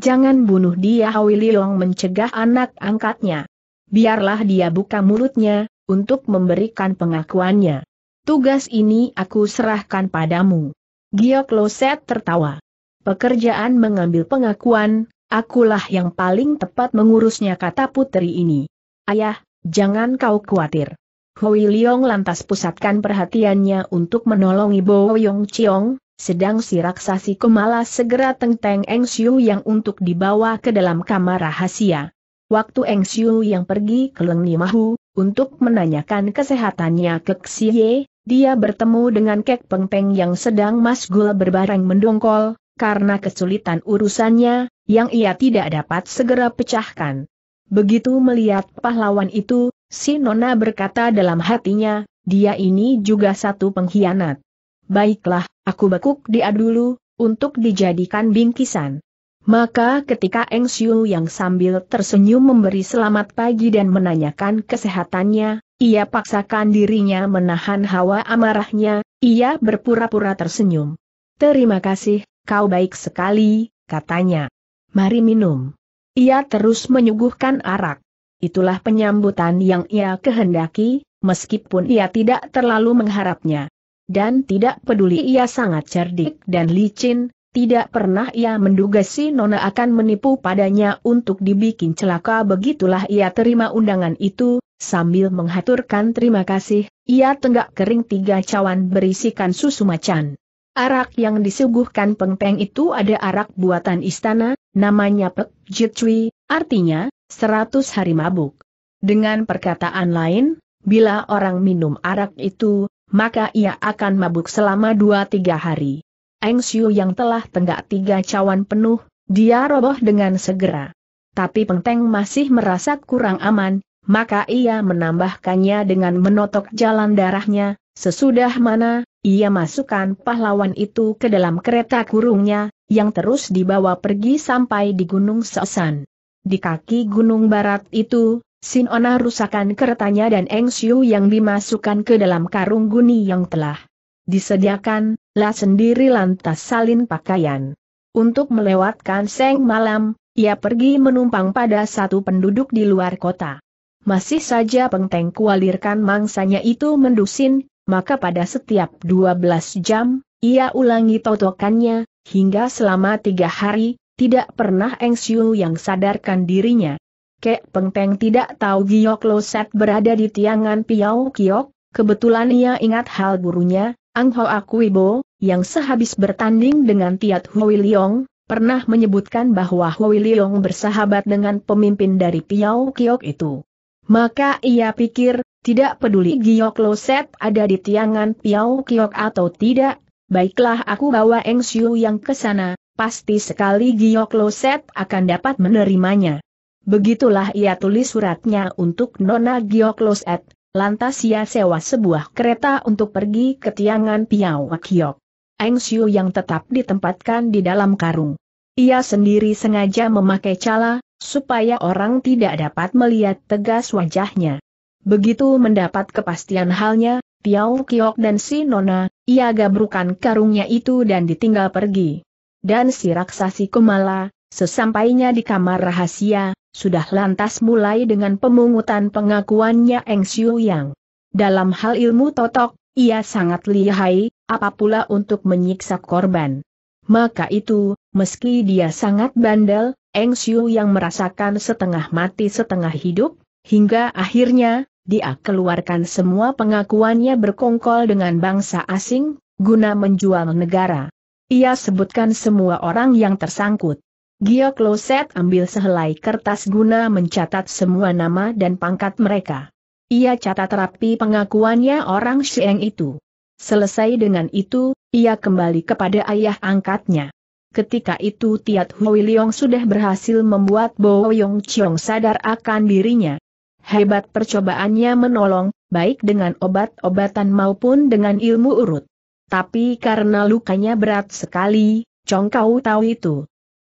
Jangan bunuh dia Hawi Liong mencegah anak angkatnya. Biarlah dia buka mulutnya, untuk memberikan pengakuannya. Tugas ini aku serahkan padamu. Giok Loset tertawa. Pekerjaan mengambil pengakuan, Akulah yang paling tepat mengurusnya kata putri ini. Ayah, jangan kau khawatir. Hui Liong lantas pusatkan perhatiannya untuk menolongi Bo Yong Chiong, sedang si raksasi kemala segera tenteng Eng Siu yang untuk dibawa ke dalam kamar rahasia. Waktu Eng Siu yang pergi ke Leng Mahu, untuk menanyakan kesehatannya ke Xie, dia bertemu dengan Kek Peng Peng yang sedang masgul berbareng mendongkol, karena kesulitan urusannya, yang ia tidak dapat segera pecahkan. Begitu melihat pahlawan itu, si Nona berkata dalam hatinya, dia ini juga satu pengkhianat. Baiklah, aku bekuk dia dulu, untuk dijadikan bingkisan. Maka ketika Eng Xiu yang sambil tersenyum memberi selamat pagi dan menanyakan kesehatannya, ia paksakan dirinya menahan hawa amarahnya, ia berpura-pura tersenyum. Terima kasih, Kau baik sekali, katanya. Mari minum. Ia terus menyuguhkan arak. Itulah penyambutan yang ia kehendaki, meskipun ia tidak terlalu mengharapnya. Dan tidak peduli ia sangat cerdik dan licin, tidak pernah ia menduga si Nona akan menipu padanya untuk dibikin celaka begitulah ia terima undangan itu, sambil menghaturkan terima kasih, ia tenggak kering tiga cawan berisikan susu macan. Arak yang disuguhkan Peng Peng itu ada arak buatan istana, namanya Pek Jitwi, artinya, seratus hari mabuk. Dengan perkataan lain, bila orang minum arak itu, maka ia akan mabuk selama dua tiga hari. Eng Xiu yang telah tenggak tiga cawan penuh, dia roboh dengan segera. Tapi Peng Peng masih merasa kurang aman, maka ia menambahkannya dengan menotok jalan darahnya, sesudah mana, ia masukkan pahlawan itu ke dalam kereta kurungnya, yang terus dibawa pergi sampai di Gunung Sosan. Di kaki Gunung Barat itu, Sinona rusakan keretanya dan Eng Xiu yang dimasukkan ke dalam karung guni yang telah disediakan, lah sendiri lantas salin pakaian. Untuk melewatkan seng malam, ia pergi menumpang pada satu penduduk di luar kota. Masih saja Pengteng kualirkan mangsanya itu mendusin, maka pada setiap 12 jam, ia ulangi totokannya, hingga selama tiga hari, tidak pernah Eng Siu yang sadarkan dirinya. Kek Peng Peng tidak tahu Giok Lo Set berada di tiangan Piau Kiok, kebetulan ia ingat hal burunya, Ang Ho Akuibo, yang sehabis bertanding dengan Tiat Hui Liong, pernah menyebutkan bahwa Hui Liong bersahabat dengan pemimpin dari Piau Kiok itu. Maka ia pikir, tidak peduli giok loset ada di tiangan piau kiok atau tidak, baiklah aku bawa Eng Siu yang ke sana, pasti sekali giok loset akan dapat menerimanya. Begitulah ia tulis suratnya untuk Nona Giok Loset, lantas ia sewa sebuah kereta untuk pergi ke tiangan piau kiok. Eng Siu yang tetap ditempatkan di dalam karung. Ia sendiri sengaja memakai cala, supaya orang tidak dapat melihat tegas wajahnya. Begitu mendapat kepastian halnya, Tiao Kiok dan si Nona, ia gabrukan karungnya itu dan ditinggal pergi. Dan si raksasi Kumala, sesampainya di kamar rahasia, sudah lantas mulai dengan pemungutan pengakuannya Eng Xiu Yang. Dalam hal ilmu totok, ia sangat lihai, apapula untuk menyiksa korban. Maka itu, meski dia sangat bandel, Eng Xiu Yang merasakan setengah mati setengah hidup, hingga akhirnya, dia keluarkan semua pengakuannya berkongkol dengan bangsa asing, guna menjual negara. Ia sebutkan semua orang yang tersangkut. Gio Kloset ambil sehelai kertas guna mencatat semua nama dan pangkat mereka. Ia catat rapi pengakuannya orang Sheng itu. Selesai dengan itu, ia kembali kepada ayah angkatnya. Ketika itu Tiat Hui Leong sudah berhasil membuat Bo Yong Chiong sadar akan dirinya. Hebat percobaannya menolong, baik dengan obat-obatan maupun dengan ilmu urut. Tapi karena lukanya berat sekali, Congkau tahu itu.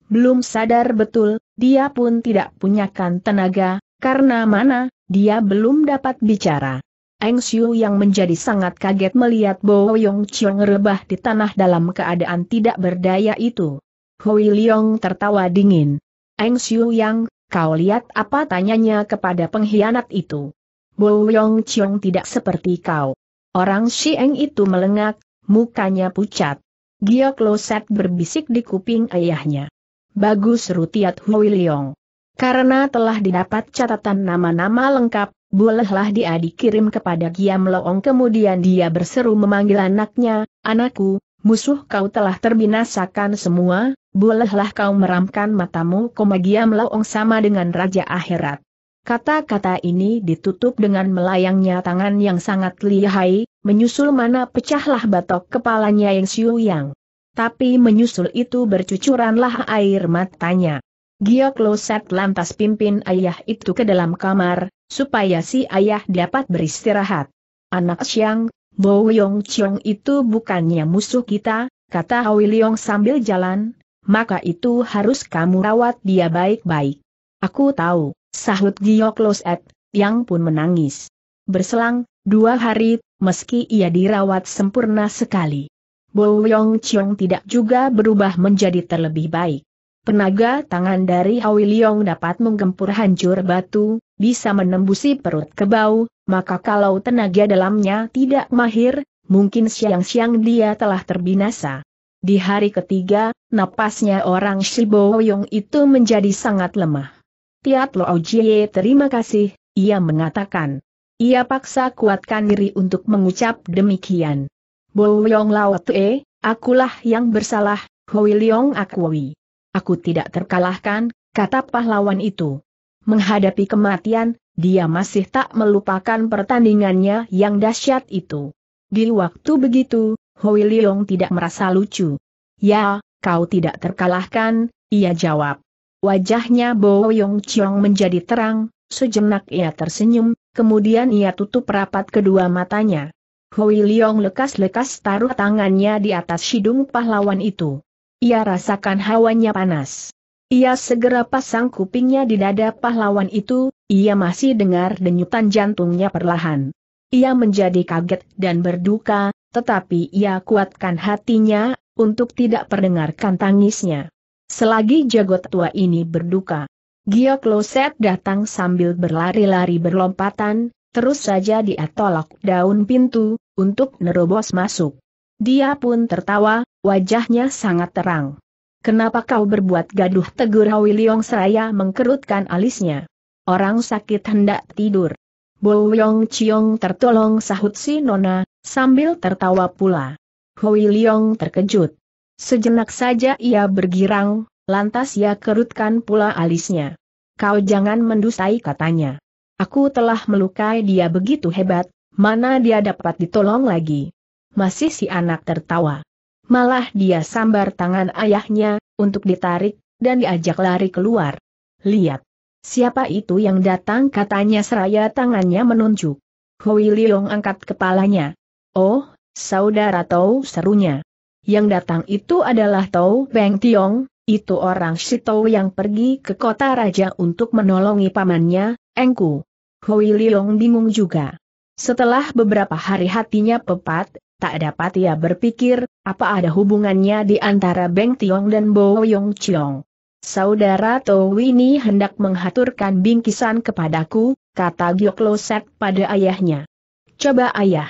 Belum sadar betul, dia pun tidak punyakan tenaga, karena mana, dia belum dapat bicara. Eng Xiu yang menjadi sangat kaget melihat Bo Yong Chiong rebah di tanah dalam keadaan tidak berdaya itu. Hui Liong tertawa dingin. Eng Xiu yang Kau lihat apa tanyanya kepada pengkhianat itu. Bo Yong Chong tidak seperti kau. Orang Xieng itu melengak, mukanya pucat. Giok Set berbisik di kuping ayahnya. Bagus Rutiat Hui Leong. Karena telah didapat catatan nama-nama lengkap, bolehlah dia dikirim kepada Giam Loong kemudian dia berseru memanggil anaknya, anakku, musuh kau telah terbinasakan semua, bolehlah kau meramkan matamu komagia melaung sama dengan Raja Akhirat. Kata-kata ini ditutup dengan melayangnya tangan yang sangat lihai, menyusul mana pecahlah batok kepalanya yang siu yang. Tapi menyusul itu bercucuranlah air matanya. Loset lantas pimpin ayah itu ke dalam kamar, supaya si ayah dapat beristirahat. Anak siang, Bo Yong Chong itu bukannya musuh kita, kata Hawi Leong sambil jalan, maka itu harus kamu rawat dia baik-baik. Aku tahu, sahut Giyok Loset, yang pun menangis. Berselang, dua hari, meski ia dirawat sempurna sekali. Bo Yong Chiong tidak juga berubah menjadi terlebih baik. Penaga tangan dari Hawi Leong dapat menggempur hancur batu, bisa menembusi perut kebau, maka kalau tenaga dalamnya tidak mahir, mungkin siang-siang dia telah terbinasa. Di hari ketiga, napasnya orang Shiboyong itu menjadi sangat lemah. Tiat Lo Jie terima kasih, ia mengatakan. Ia paksa kuatkan diri untuk mengucap demikian. Boyong Lao Te, akulah yang bersalah, Hui Leong Akui. Aku tidak terkalahkan, kata pahlawan itu. Menghadapi kematian, dia masih tak melupakan pertandingannya yang dahsyat itu. Di waktu begitu, Hoi Leong tidak merasa lucu. Ya, kau tidak terkalahkan, ia jawab. Wajahnya Bo Yong Chiong menjadi terang, sejenak ia tersenyum, kemudian ia tutup rapat kedua matanya. Hoi Leong lekas-lekas taruh tangannya di atas hidung pahlawan itu. Ia rasakan hawanya panas. Ia segera pasang kupingnya di dada pahlawan itu, ia masih dengar denyutan jantungnya perlahan. Ia menjadi kaget dan berduka, tetapi ia kuatkan hatinya, untuk tidak perdengarkan tangisnya. Selagi jagot tua ini berduka, Gio Kloset datang sambil berlari-lari berlompatan, terus saja dia tolak daun pintu, untuk nerobos masuk. Dia pun tertawa, wajahnya sangat terang. Kenapa kau berbuat gaduh tegur Hawiliong seraya mengkerutkan alisnya. Orang sakit hendak tidur. Bo Yong Chiong tertolong sahut si Nona, sambil tertawa pula. Hui Liong terkejut. Sejenak saja ia bergirang, lantas ia kerutkan pula alisnya. Kau jangan mendustai katanya. Aku telah melukai dia begitu hebat, mana dia dapat ditolong lagi. Masih si anak tertawa. Malah dia sambar tangan ayahnya, untuk ditarik, dan diajak lari keluar. Lihat. Siapa itu yang datang katanya seraya tangannya menunjuk. Hui Liong angkat kepalanya. Oh, saudara Tau serunya. Yang datang itu adalah Tau Beng Tiong, itu orang Shito yang pergi ke kota raja untuk menolongi pamannya, Engku. Hui Liong bingung juga. Setelah beberapa hari hatinya pepat, tak dapat ia berpikir, apa ada hubungannya di antara Beng Tiong dan Bo Yong Chiong. Saudara Towini hendak menghaturkan bingkisan kepadaku, kata Gyokloset pada ayahnya. Coba ayah.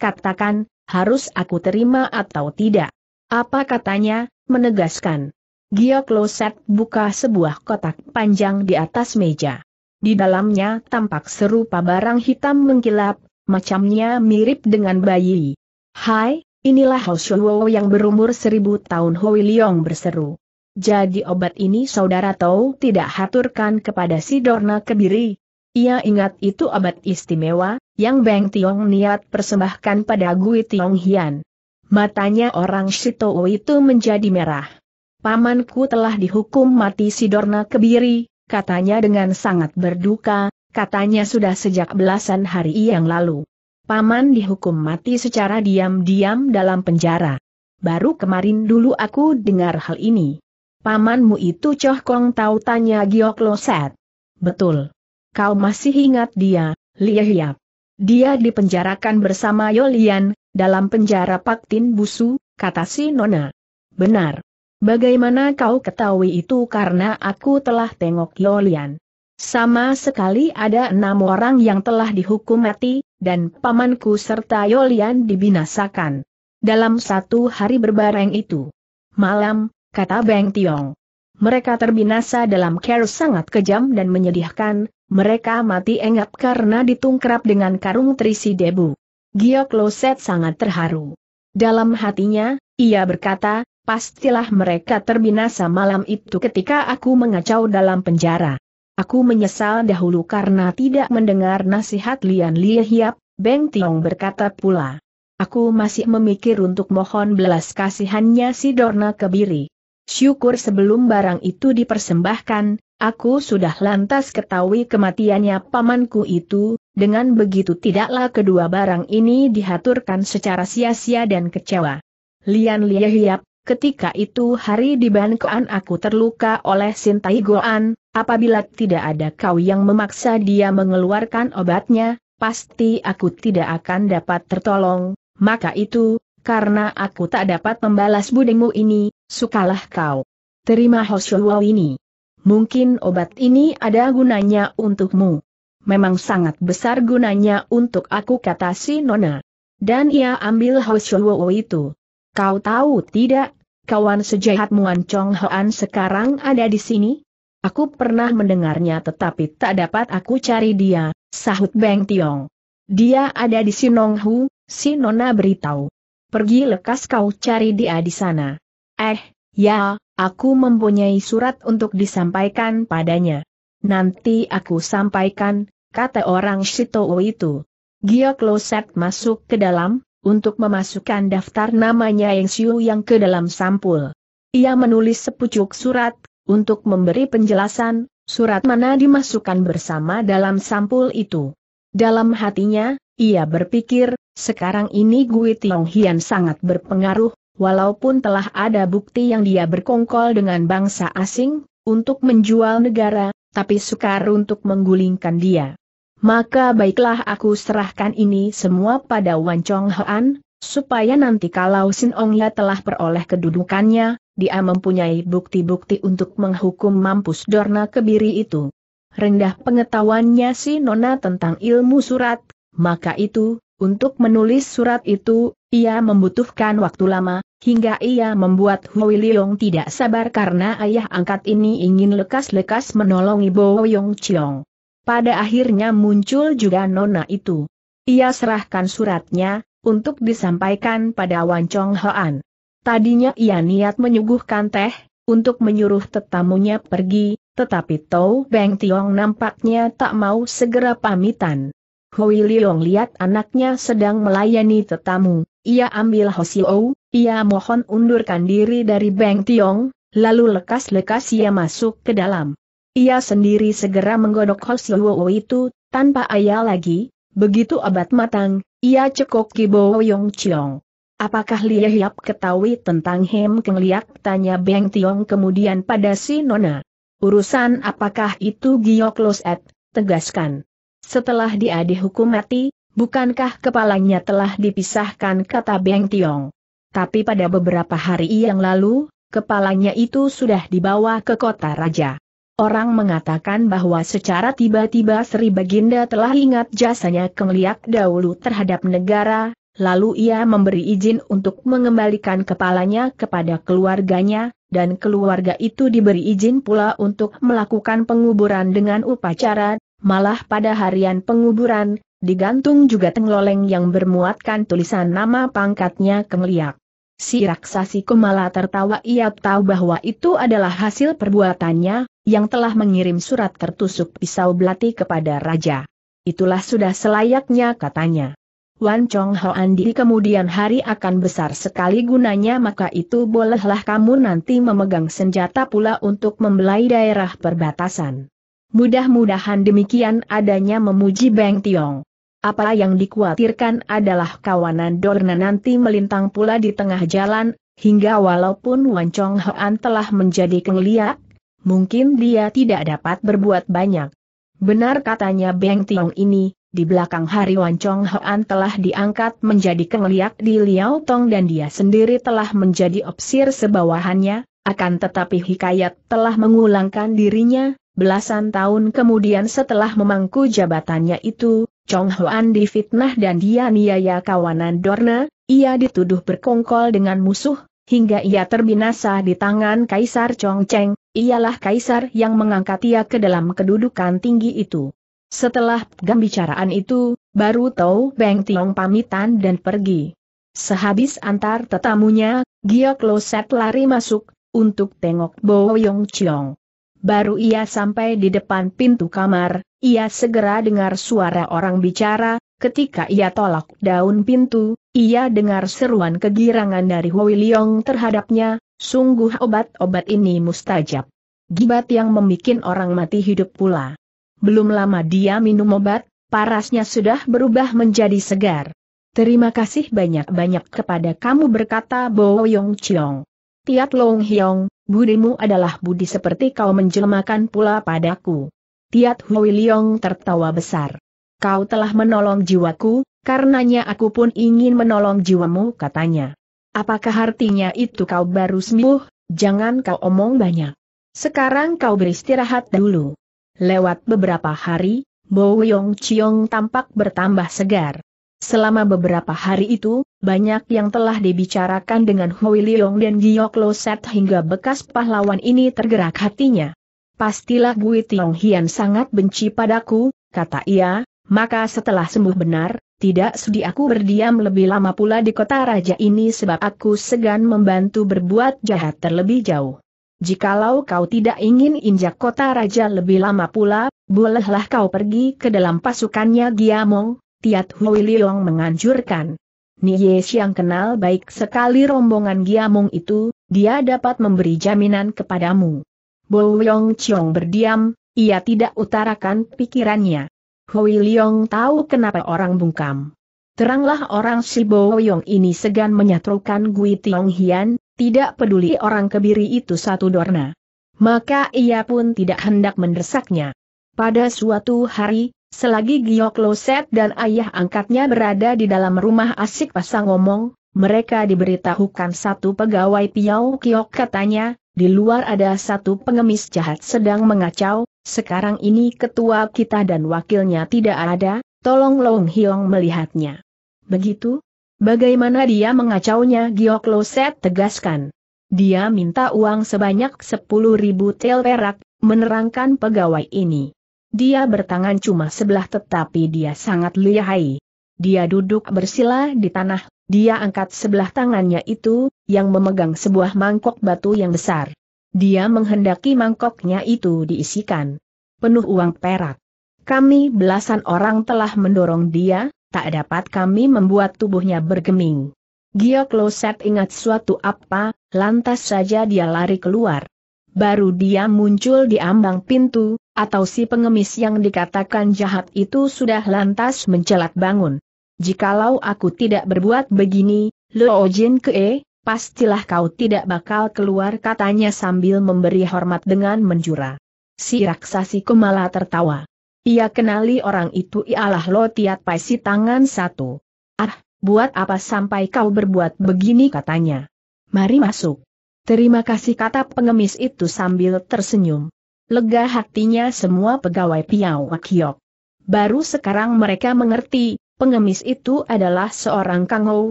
Katakan, harus aku terima atau tidak. Apa katanya, menegaskan. Gyokloset buka sebuah kotak panjang di atas meja. Di dalamnya tampak serupa barang hitam mengkilap, macamnya mirip dengan bayi. Hai, inilah Hoshuo yang berumur seribu tahun Hoi Leong berseru. Jadi obat ini saudara tahu tidak haturkan kepada si Dorna Kebiri. Ia ingat itu obat istimewa, yang Beng Tiong niat persembahkan pada Gui Tiong Hian. Matanya orang Shitou itu menjadi merah. Pamanku telah dihukum mati si Dorna Kebiri, katanya dengan sangat berduka, katanya sudah sejak belasan hari yang lalu. Paman dihukum mati secara diam-diam dalam penjara. Baru kemarin dulu aku dengar hal ini. Pamanmu itu Choh Kong tahu tanya Giok Loset. Betul. Kau masih ingat dia, Lie Hiap. Dia dipenjarakan bersama Yolian, dalam penjara Paktin Busu, kata si Nona. Benar. Bagaimana kau ketahui itu karena aku telah tengok Yolian. Sama sekali ada enam orang yang telah dihukum mati, dan pamanku serta Yolian dibinasakan. Dalam satu hari berbareng itu. Malam, kata Beng Tiong. Mereka terbinasa dalam care sangat kejam dan menyedihkan, mereka mati engap karena ditungkrap dengan karung terisi debu. Giok Loset sangat terharu. Dalam hatinya, ia berkata, pastilah mereka terbinasa malam itu ketika aku mengacau dalam penjara. Aku menyesal dahulu karena tidak mendengar nasihat Lian Liah. Hiap, Beng Tiong berkata pula. Aku masih memikir untuk mohon belas kasihannya si Dorna Kebiri. Syukur sebelum barang itu dipersembahkan, aku sudah lantas ketahui kematiannya pamanku itu, dengan begitu tidaklah kedua barang ini dihaturkan secara sia-sia dan kecewa. Lian Lia Hiap, ketika itu hari di Bankoan aku terluka oleh Sintai Goan, apabila tidak ada kau yang memaksa dia mengeluarkan obatnya, pasti aku tidak akan dapat tertolong, maka itu, karena aku tak dapat membalas budimu ini, sukalah kau. Terima Hoshua ini. Mungkin obat ini ada gunanya untukmu. Memang sangat besar gunanya untuk aku kata si Nona. Dan ia ambil Hoshua itu. Kau tahu tidak, kawan sejahat Muan Chong Hoan sekarang ada di sini? Aku pernah mendengarnya tetapi tak dapat aku cari dia, sahut Beng Tiong. Dia ada di Sinonghu, si Nona beritahu. Pergi lekas kau cari dia di sana. Eh, ya, aku mempunyai surat untuk disampaikan padanya. Nanti aku sampaikan, kata orang Shitou itu. Gia Kloset masuk ke dalam, untuk memasukkan daftar namanya Yang Siu yang ke dalam sampul. Ia menulis sepucuk surat, untuk memberi penjelasan, surat mana dimasukkan bersama dalam sampul itu. Dalam hatinya, ia berpikir, sekarang ini Gui Tiong Hian sangat berpengaruh, walaupun telah ada bukti yang dia berkongkol dengan bangsa asing, untuk menjual negara, tapi sukar untuk menggulingkan dia. Maka baiklah aku serahkan ini semua pada Wan Chong Hoan, supaya nanti kalau Sin Ong Ya telah peroleh kedudukannya, dia mempunyai bukti-bukti untuk menghukum mampus Dorna Kebiri itu rendah pengetahuannya si Nona tentang ilmu surat, maka itu, untuk menulis surat itu, ia membutuhkan waktu lama, hingga ia membuat Hui Liong tidak sabar karena ayah angkat ini ingin lekas-lekas menolong Bo Yong Chiong. Pada akhirnya muncul juga Nona itu. Ia serahkan suratnya, untuk disampaikan pada Wan Chong Hoan. Tadinya ia niat menyuguhkan teh, untuk menyuruh tetamunya pergi, tetapi Tau Beng Tiong nampaknya tak mau segera pamitan. Hui Liong lihat anaknya sedang melayani tetamu, ia ambil Hosio, ia mohon undurkan diri dari Beng Tiong, lalu lekas-lekas ia masuk ke dalam. Ia sendiri segera menggodok Hosio itu, tanpa ayah lagi, begitu abad matang, ia cekok Kibo Yong Chiong. Apakah Lia Hiap ketahui tentang Hem Keng Liak? Tanya Beng Tiong kemudian pada si Nona. Urusan apakah itu Giok Loset, tegaskan. Setelah dia dihukum mati, bukankah kepalanya telah dipisahkan kata Beng Tiong. Tapi pada beberapa hari yang lalu, kepalanya itu sudah dibawa ke kota raja. Orang mengatakan bahwa secara tiba-tiba Sri Baginda telah ingat jasanya kengliak dahulu terhadap negara, lalu ia memberi izin untuk mengembalikan kepalanya kepada keluarganya, dan keluarga itu diberi izin pula untuk melakukan penguburan dengan upacara, malah pada harian penguburan, digantung juga tengloleng yang bermuatkan tulisan nama pangkatnya Kengliak. Si raksasi Kumala tertawa ia tahu bahwa itu adalah hasil perbuatannya, yang telah mengirim surat tertusuk pisau belati kepada raja. Itulah sudah selayaknya katanya. Wan Chong Hoan di kemudian hari akan besar sekali gunanya maka itu bolehlah kamu nanti memegang senjata pula untuk membelai daerah perbatasan. Mudah-mudahan demikian adanya memuji Beng Tiong. Apa yang dikhawatirkan adalah kawanan Dorna nanti melintang pula di tengah jalan, hingga walaupun Wan Chong Hoan telah menjadi kenglia, mungkin dia tidak dapat berbuat banyak. Benar katanya Beng Tiong ini, di belakang hari Wan Chong Hoan telah diangkat menjadi kengliak di Liao Tong dan dia sendiri telah menjadi opsir sebawahannya, akan tetapi Hikayat telah mengulangkan dirinya, belasan tahun kemudian setelah memangku jabatannya itu, Chong Hoan difitnah dan dia niaya kawanan Dorna, ia dituduh berkongkol dengan musuh, hingga ia terbinasa di tangan Kaisar Chong Cheng, ialah Kaisar yang mengangkat ia ke dalam kedudukan tinggi itu. Setelah pembicaraan itu, baru Tau Beng Tiong pamitan dan pergi. Sehabis antar tetamunya, Gio Kloset lari masuk, untuk tengok Bo Yong Chiong. Baru ia sampai di depan pintu kamar, ia segera dengar suara orang bicara, ketika ia tolak daun pintu, ia dengar seruan kegirangan dari Hoi Leong terhadapnya, sungguh obat-obat ini mustajab. Gibat yang membuat orang mati hidup pula belum lama dia minum obat, parasnya sudah berubah menjadi segar. Terima kasih banyak-banyak kepada kamu berkata Bo Yong Chiong. Tiat Long Hiong, budimu adalah budi seperti kau menjelmakan pula padaku. Tiat Hui Liong tertawa besar. Kau telah menolong jiwaku, karenanya aku pun ingin menolong jiwamu katanya. Apakah artinya itu kau baru sembuh, jangan kau omong banyak. Sekarang kau beristirahat dulu. Lewat beberapa hari, Bo Yong Chiong tampak bertambah segar. Selama beberapa hari itu, banyak yang telah dibicarakan dengan Hoi Leong dan Giok Lo Set hingga bekas pahlawan ini tergerak hatinya. Pastilah Bui Tiong Hian sangat benci padaku, kata ia, maka setelah sembuh benar, tidak sudi aku berdiam lebih lama pula di kota raja ini sebab aku segan membantu berbuat jahat terlebih jauh. Jikalau kau tidak ingin injak kota raja lebih lama pula, bolehlah kau pergi ke dalam pasukannya Giamong, Tiat Hui Leong menganjurkan. Nie Xiang kenal baik sekali rombongan Giamong itu, dia dapat memberi jaminan kepadamu. Bo Yong Chiong berdiam, ia tidak utarakan pikirannya. Hui Leong tahu kenapa orang bungkam. Teranglah orang si Bo Yong ini segan menyatrukan Gui Tiong Hian, tidak peduli orang kebiri itu satu dorna. Maka ia pun tidak hendak mendesaknya. Pada suatu hari, selagi Giok Loset dan ayah angkatnya berada di dalam rumah asik pasang ngomong, mereka diberitahukan satu pegawai Piau Kiok katanya, di luar ada satu pengemis jahat sedang mengacau, sekarang ini ketua kita dan wakilnya tidak ada, tolong Long Hiong melihatnya. Begitu, Bagaimana dia mengacaunya Giok Loset tegaskan. Dia minta uang sebanyak 10 ribu tel perak, menerangkan pegawai ini. Dia bertangan cuma sebelah tetapi dia sangat lihai. Dia duduk bersila di tanah, dia angkat sebelah tangannya itu, yang memegang sebuah mangkok batu yang besar. Dia menghendaki mangkoknya itu diisikan. Penuh uang perak. Kami belasan orang telah mendorong dia, tak dapat kami membuat tubuhnya bergeming. Gio Kloset ingat suatu apa, lantas saja dia lari keluar. Baru dia muncul di ambang pintu, atau si pengemis yang dikatakan jahat itu sudah lantas mencelat bangun. Jikalau aku tidak berbuat begini, lo Jin Kee, pastilah kau tidak bakal keluar katanya sambil memberi hormat dengan menjura. Si raksasi Kumala tertawa. Ia kenali orang itu ialah lo tiat Paisi tangan satu. Ah, buat apa sampai kau berbuat begini katanya. Mari masuk. Terima kasih kata pengemis itu sambil tersenyum. Lega hatinya semua pegawai Piau Akiok. Baru sekarang mereka mengerti, pengemis itu adalah seorang kangau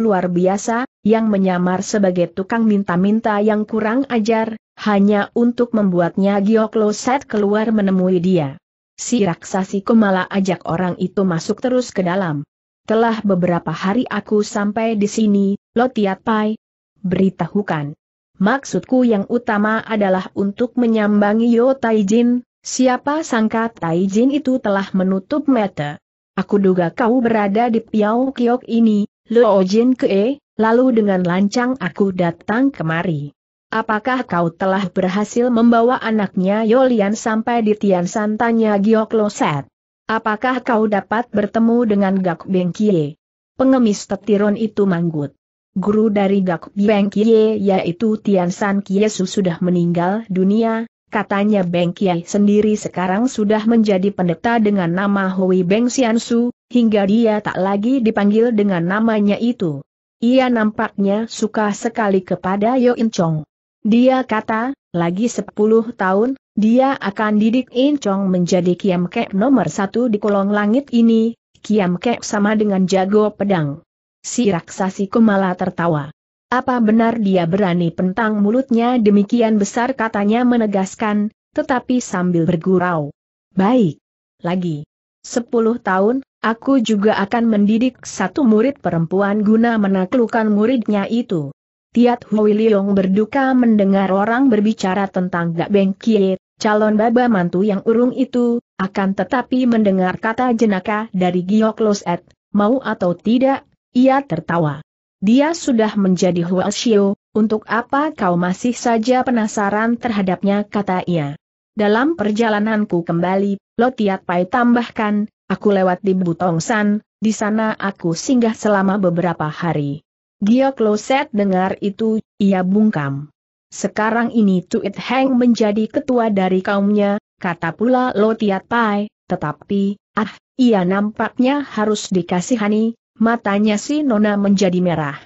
luar biasa, yang menyamar sebagai tukang minta-minta yang kurang ajar, hanya untuk membuatnya lo Set keluar menemui dia. Si raksasi Kumala ajak orang itu masuk terus ke dalam. Telah beberapa hari aku sampai di sini, Lotiat Pai. Beritahukan. Maksudku yang utama adalah untuk menyambangi Yo Taijin, siapa sangka Taijin itu telah menutup mata. Aku duga kau berada di Piau Kiok ini, Luo Jin Kee, lalu dengan lancang aku datang kemari. Apakah kau telah berhasil membawa anaknya Yolian sampai di Tian Santanya Giok Loset? Apakah kau dapat bertemu dengan Gak Beng Kie? Pengemis tetiron itu manggut. Guru dari Gak Beng Kie yaitu Tian San Kie sudah meninggal dunia, katanya Beng Kie sendiri sekarang sudah menjadi pendeta dengan nama Hui Beng Sian Su, hingga dia tak lagi dipanggil dengan namanya itu. Ia nampaknya suka sekali kepada Yo In Chong. Dia kata, lagi 10 tahun, dia akan didik Incong menjadi Kiam Kek nomor satu di kolong langit ini, Kiam Kek sama dengan jago pedang. Si raksasi Kumala tertawa. Apa benar dia berani pentang mulutnya demikian besar katanya menegaskan, tetapi sambil bergurau. Baik. Lagi. Sepuluh tahun, aku juga akan mendidik satu murid perempuan guna menaklukkan muridnya itu. Tiat Hui Leong berduka mendengar orang berbicara tentang Gak Beng Kie, calon baba mantu yang urung itu, akan tetapi mendengar kata jenaka dari Giok Loset, mau atau tidak, ia tertawa. Dia sudah menjadi Hua Xiu, untuk apa kau masih saja penasaran terhadapnya kata ia. Dalam perjalananku kembali, Lo Tiat Pai tambahkan, aku lewat di Butongsan, di sana aku singgah selama beberapa hari kloset dengar itu, ia bungkam. Sekarang ini Tuit Heng menjadi ketua dari kaumnya, kata pula Tiat Pai, tetapi, ah, ia nampaknya harus dikasihani, matanya si Nona menjadi merah.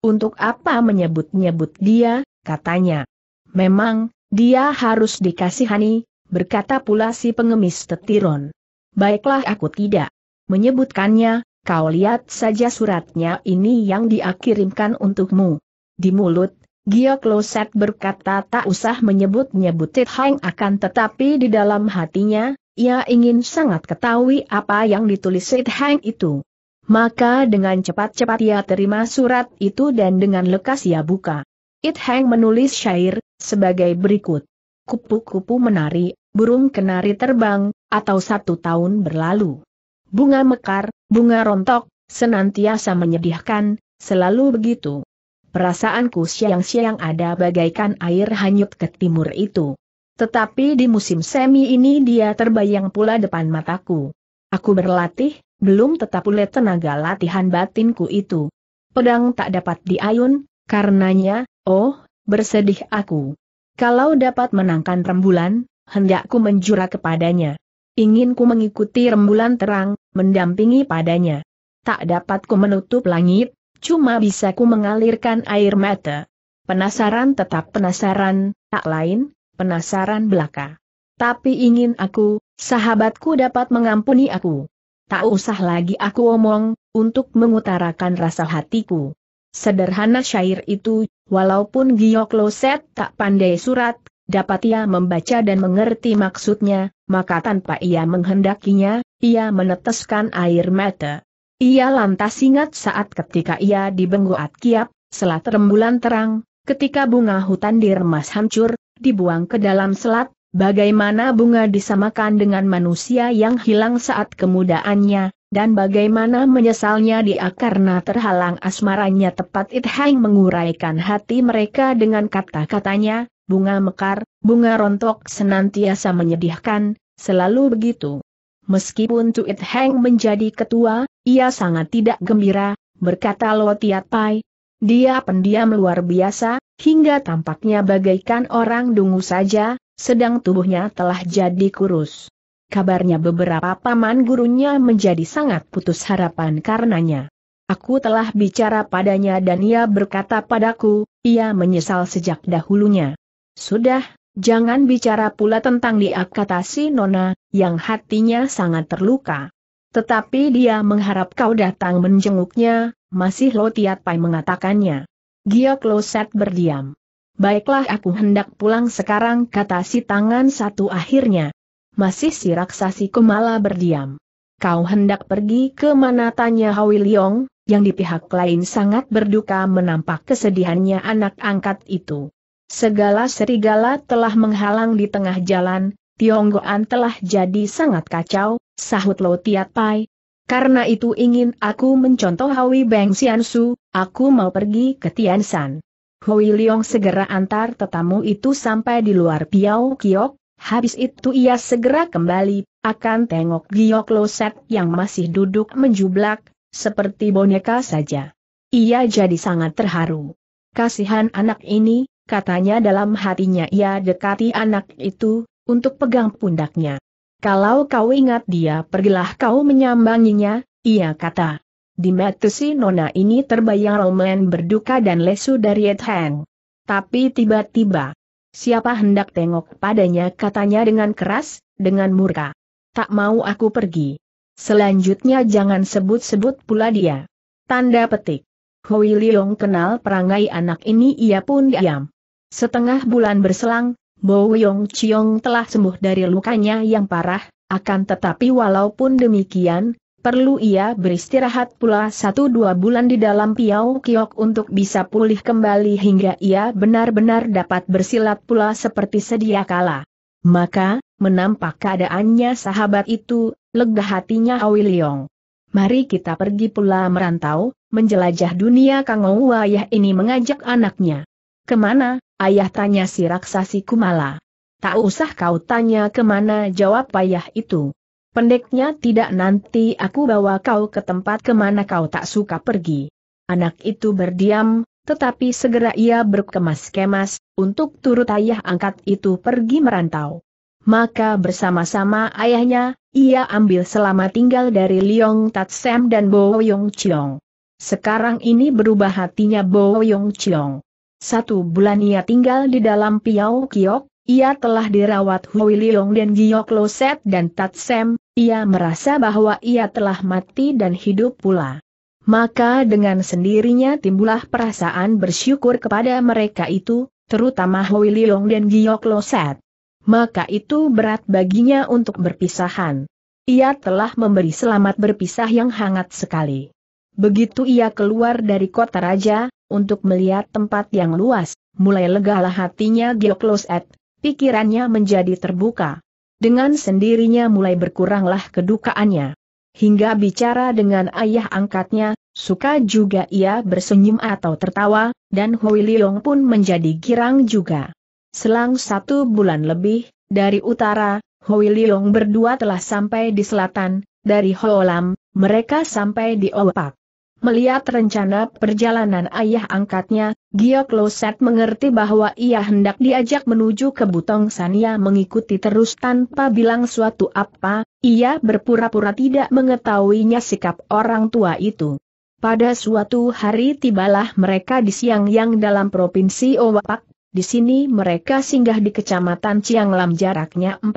Untuk apa menyebut-nyebut dia, katanya. Memang, dia harus dikasihani, berkata pula si pengemis tetiron. Baiklah aku tidak menyebutkannya, Kau lihat saja suratnya ini yang diakirimkan untukmu. Di mulut, Gio Kloset berkata tak usah menyebut-nyebut Hang akan tetapi di dalam hatinya, ia ingin sangat ketahui apa yang ditulis Hang itu. Maka dengan cepat-cepat ia terima surat itu dan dengan lekas ia buka. It Hang menulis syair, sebagai berikut. Kupu-kupu menari, burung kenari terbang, atau satu tahun berlalu. Bunga mekar, Bunga rontok, senantiasa menyedihkan, selalu begitu. Perasaanku siang-siang ada bagaikan air hanyut ke timur itu. Tetapi di musim semi ini dia terbayang pula depan mataku. Aku berlatih, belum tetap pula tenaga latihan batinku itu. Pedang tak dapat diayun, karenanya, oh, bersedih aku. Kalau dapat menangkan rembulan, hendakku menjura kepadanya. Ingin ku mengikuti rembulan terang, mendampingi padanya. Tak dapat ku menutup langit, cuma bisa ku mengalirkan air mata. Penasaran tetap penasaran, tak lain, penasaran belaka. Tapi ingin aku, sahabatku dapat mengampuni aku. Tak usah lagi aku omong, untuk mengutarakan rasa hatiku. Sederhana syair itu, walaupun Giok Loset tak pandai surat, dapat ia membaca dan mengerti maksudnya, maka tanpa ia menghendakinya, ia meneteskan air mata. Ia lantas ingat saat ketika ia dibenggu kiap, selat rembulan terang, ketika bunga hutan diremas hancur, dibuang ke dalam selat, bagaimana bunga disamakan dengan manusia yang hilang saat kemudaannya, dan bagaimana menyesalnya dia karena terhalang asmaranya tepat Ithaing menguraikan hati mereka dengan kata-katanya, bunga mekar, bunga rontok senantiasa menyedihkan, selalu begitu. Meskipun Tuit Heng menjadi ketua, ia sangat tidak gembira, berkata Lo Tiat Pai. Dia pendiam luar biasa, hingga tampaknya bagaikan orang dungu saja, sedang tubuhnya telah jadi kurus. Kabarnya beberapa paman gurunya menjadi sangat putus harapan karenanya. Aku telah bicara padanya dan ia berkata padaku, ia menyesal sejak dahulunya. Sudah, jangan bicara pula tentang dia kata si Nona, yang hatinya sangat terluka. Tetapi dia mengharap kau datang menjenguknya, masih Lo Tiat Pai mengatakannya. Gia Kloset berdiam. Baiklah aku hendak pulang sekarang kata si tangan satu akhirnya. Masih si raksasi Kumala berdiam. Kau hendak pergi ke mana tanya Hawi Leong, yang di pihak lain sangat berduka menampak kesedihannya anak angkat itu. Segala serigala telah menghalang di tengah jalan, Tionggoan telah jadi sangat kacau, sahut Lo Tiat Pai. Karena itu ingin aku mencontoh Hui Beng Su, aku mau pergi ke Tiansan. Hui Liong segera antar tetamu itu sampai di luar Piau Kiok, habis itu ia segera kembali, akan tengok Giok Lo Set yang masih duduk menjublak, seperti boneka saja. Ia jadi sangat terharu. Kasihan anak ini, katanya dalam hatinya ia dekati anak itu, untuk pegang pundaknya. Kalau kau ingat dia pergilah kau menyambanginya, ia kata. Di mata si nona ini terbayang Roman berduka dan lesu dari Ethang. Tapi tiba-tiba, siapa hendak tengok padanya katanya dengan keras, dengan murka. Tak mau aku pergi. Selanjutnya jangan sebut-sebut pula dia. Tanda petik. Hui Leong kenal perangai anak ini ia pun diam. Setengah bulan berselang, Bo Yong Chiong telah sembuh dari lukanya yang parah, akan tetapi walaupun demikian, perlu ia beristirahat pula satu dua bulan di dalam Piau Kiok untuk bisa pulih kembali hingga ia benar-benar dapat bersilat pula seperti sedia kala. Maka, menampak keadaannya sahabat itu, lega hatinya Awi Leong. Mari kita pergi pula merantau, menjelajah dunia Kang Wayah ini mengajak anaknya. Kemana, Ayah tanya si raksasi Kumala. Tak usah kau tanya kemana jawab payah itu. Pendeknya tidak nanti aku bawa kau ke tempat kemana kau tak suka pergi. Anak itu berdiam, tetapi segera ia berkemas-kemas, untuk turut ayah angkat itu pergi merantau. Maka bersama-sama ayahnya, ia ambil selama tinggal dari Liong Tatsem dan Bo Yong Chiong. Sekarang ini berubah hatinya Bo Yong Chiong. Satu bulan ia tinggal di dalam Piau Kiok, ia telah dirawat Hui Liong dan Giok Loset dan Tatsem, ia merasa bahwa ia telah mati dan hidup pula. Maka dengan sendirinya timbullah perasaan bersyukur kepada mereka itu, terutama Hui Liong dan Giok Loset. Maka itu berat baginya untuk berpisahan. Ia telah memberi selamat berpisah yang hangat sekali. Begitu ia keluar dari kota raja, untuk melihat tempat yang luas, mulai legalah hatinya Giokloset, pikirannya menjadi terbuka. Dengan sendirinya mulai berkuranglah kedukaannya. Hingga bicara dengan ayah angkatnya, suka juga ia bersenyum atau tertawa, dan Hui Leong pun menjadi girang juga. Selang satu bulan lebih, dari utara, Hui Leong berdua telah sampai di selatan, dari Hoolam, mereka sampai di Opak. Melihat rencana perjalanan ayah angkatnya, Giok Loset mengerti bahwa ia hendak diajak menuju ke Butong Sania mengikuti terus tanpa bilang suatu apa, ia berpura-pura tidak mengetahuinya sikap orang tua itu. Pada suatu hari tibalah mereka di siang yang dalam provinsi Owapak, di sini mereka singgah di kecamatan Cianglam jaraknya 40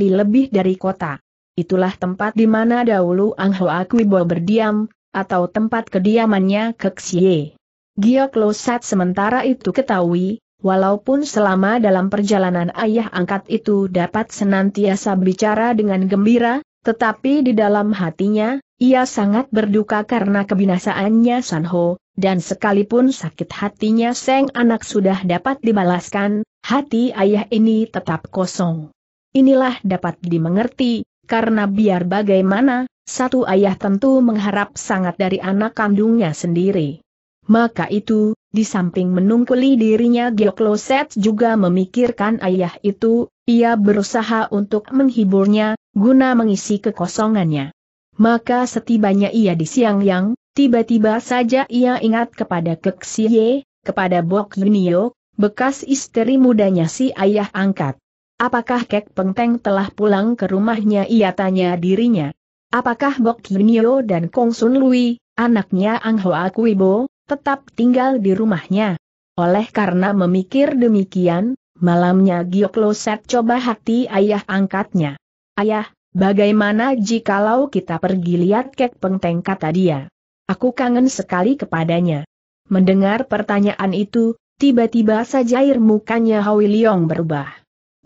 li lebih dari kota. Itulah tempat di mana dahulu Ang Hoa Kwibo berdiam, atau tempat kediamannya ke Keksie. Giok Losat sementara itu ketahui, walaupun selama dalam perjalanan ayah angkat itu dapat senantiasa bicara dengan gembira, tetapi di dalam hatinya, ia sangat berduka karena kebinasaannya Sanho, dan sekalipun sakit hatinya Seng anak sudah dapat dibalaskan, hati ayah ini tetap kosong. Inilah dapat dimengerti, karena biar bagaimana, satu ayah tentu mengharap sangat dari anak kandungnya sendiri. Maka itu, di samping menungkuli dirinya Geokloset juga memikirkan ayah itu, ia berusaha untuk menghiburnya, guna mengisi kekosongannya. Maka setibanya ia di siang yang, tiba-tiba saja ia ingat kepada Keksie, kepada Bok Yunio, bekas istri mudanya si ayah angkat. Apakah Kek Pengteng telah pulang ke rumahnya ia tanya dirinya. Apakah Bok Kimio dan Kong Sun Lui, anaknya Ang Hoa Kuibo, tetap tinggal di rumahnya? Oleh karena memikir demikian, malamnya Gioklo Loset coba hati ayah angkatnya. Ayah, bagaimana jikalau kita pergi lihat kek pengteng kata dia? Aku kangen sekali kepadanya. Mendengar pertanyaan itu, tiba-tiba saja air mukanya Hawi Leong berubah.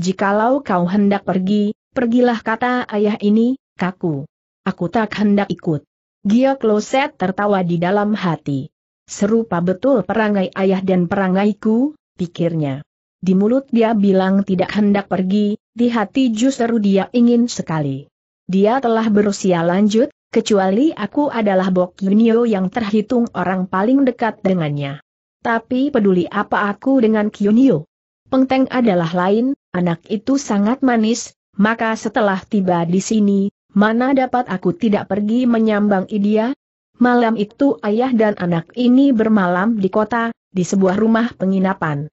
Jikalau kau hendak pergi, pergilah kata ayah ini, kaku. Aku tak hendak ikut. Gia Kloset tertawa di dalam hati. Serupa betul perangai ayah dan perangaiku, pikirnya. Di mulut dia bilang tidak hendak pergi, di hati justru dia ingin sekali. Dia telah berusia lanjut, kecuali aku adalah Bok Yunio yang terhitung orang paling dekat dengannya. Tapi peduli apa aku dengan Kyunio? Pengteng adalah lain, anak itu sangat manis, maka setelah tiba di sini, Mana dapat aku tidak pergi menyambang dia? Malam itu ayah dan anak ini bermalam di kota, di sebuah rumah penginapan.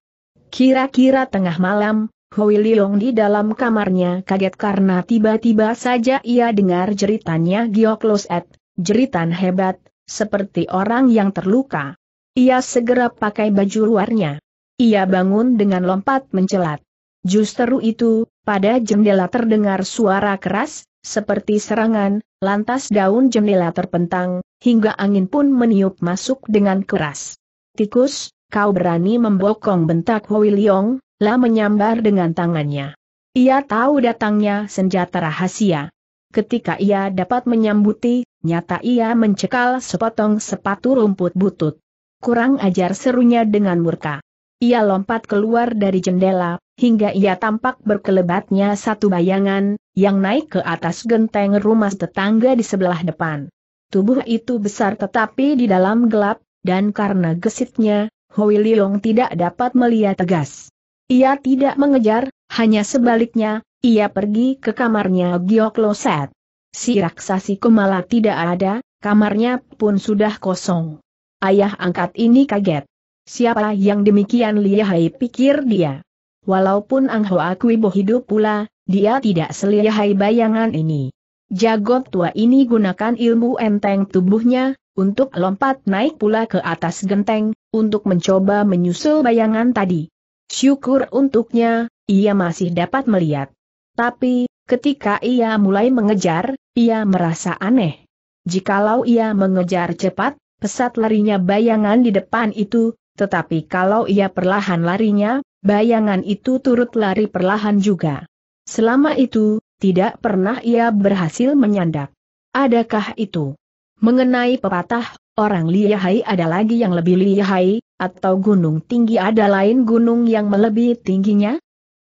Kira-kira tengah malam, Hoi Liong di dalam kamarnya kaget karena tiba-tiba saja ia dengar jeritannya geoklosat, jeritan hebat, seperti orang yang terluka. Ia segera pakai baju luarnya. Ia bangun dengan lompat mencelat. Justru itu, pada jendela terdengar suara keras, seperti serangan, lantas daun jendela terpentang, hingga angin pun meniup masuk dengan keras. Tikus, kau berani membokong bentak Hui Leong, Lah menyambar dengan tangannya. Ia tahu datangnya senjata rahasia. Ketika ia dapat menyambuti, nyata ia mencekal sepotong sepatu rumput butut. Kurang ajar serunya dengan murka. Ia lompat keluar dari jendela, hingga ia tampak berkelebatnya satu bayangan, yang naik ke atas genteng rumah tetangga di sebelah depan. Tubuh itu besar tetapi di dalam gelap, dan karena gesitnya, Hoi Liong tidak dapat melihat tegas. Ia tidak mengejar, hanya sebaliknya, ia pergi ke kamarnya Giok Loset. Si raksasi Kumala tidak ada, kamarnya pun sudah kosong. Ayah angkat ini kaget. Siapa yang demikian lihai pikir dia. Walaupun Ang Hoa Kwibo hidup pula, dia tidak selihai bayangan ini. Jago tua ini gunakan ilmu enteng tubuhnya, untuk lompat naik pula ke atas genteng, untuk mencoba menyusul bayangan tadi. Syukur untuknya, ia masih dapat melihat. Tapi, ketika ia mulai mengejar, ia merasa aneh. Jikalau ia mengejar cepat, pesat larinya bayangan di depan itu, tetapi kalau ia perlahan larinya, bayangan itu turut lari perlahan juga. Selama itu, tidak pernah ia berhasil menyandak. Adakah itu? Mengenai pepatah, orang liyahai ada lagi yang lebih liyahai, atau gunung tinggi ada lain gunung yang melebihi tingginya?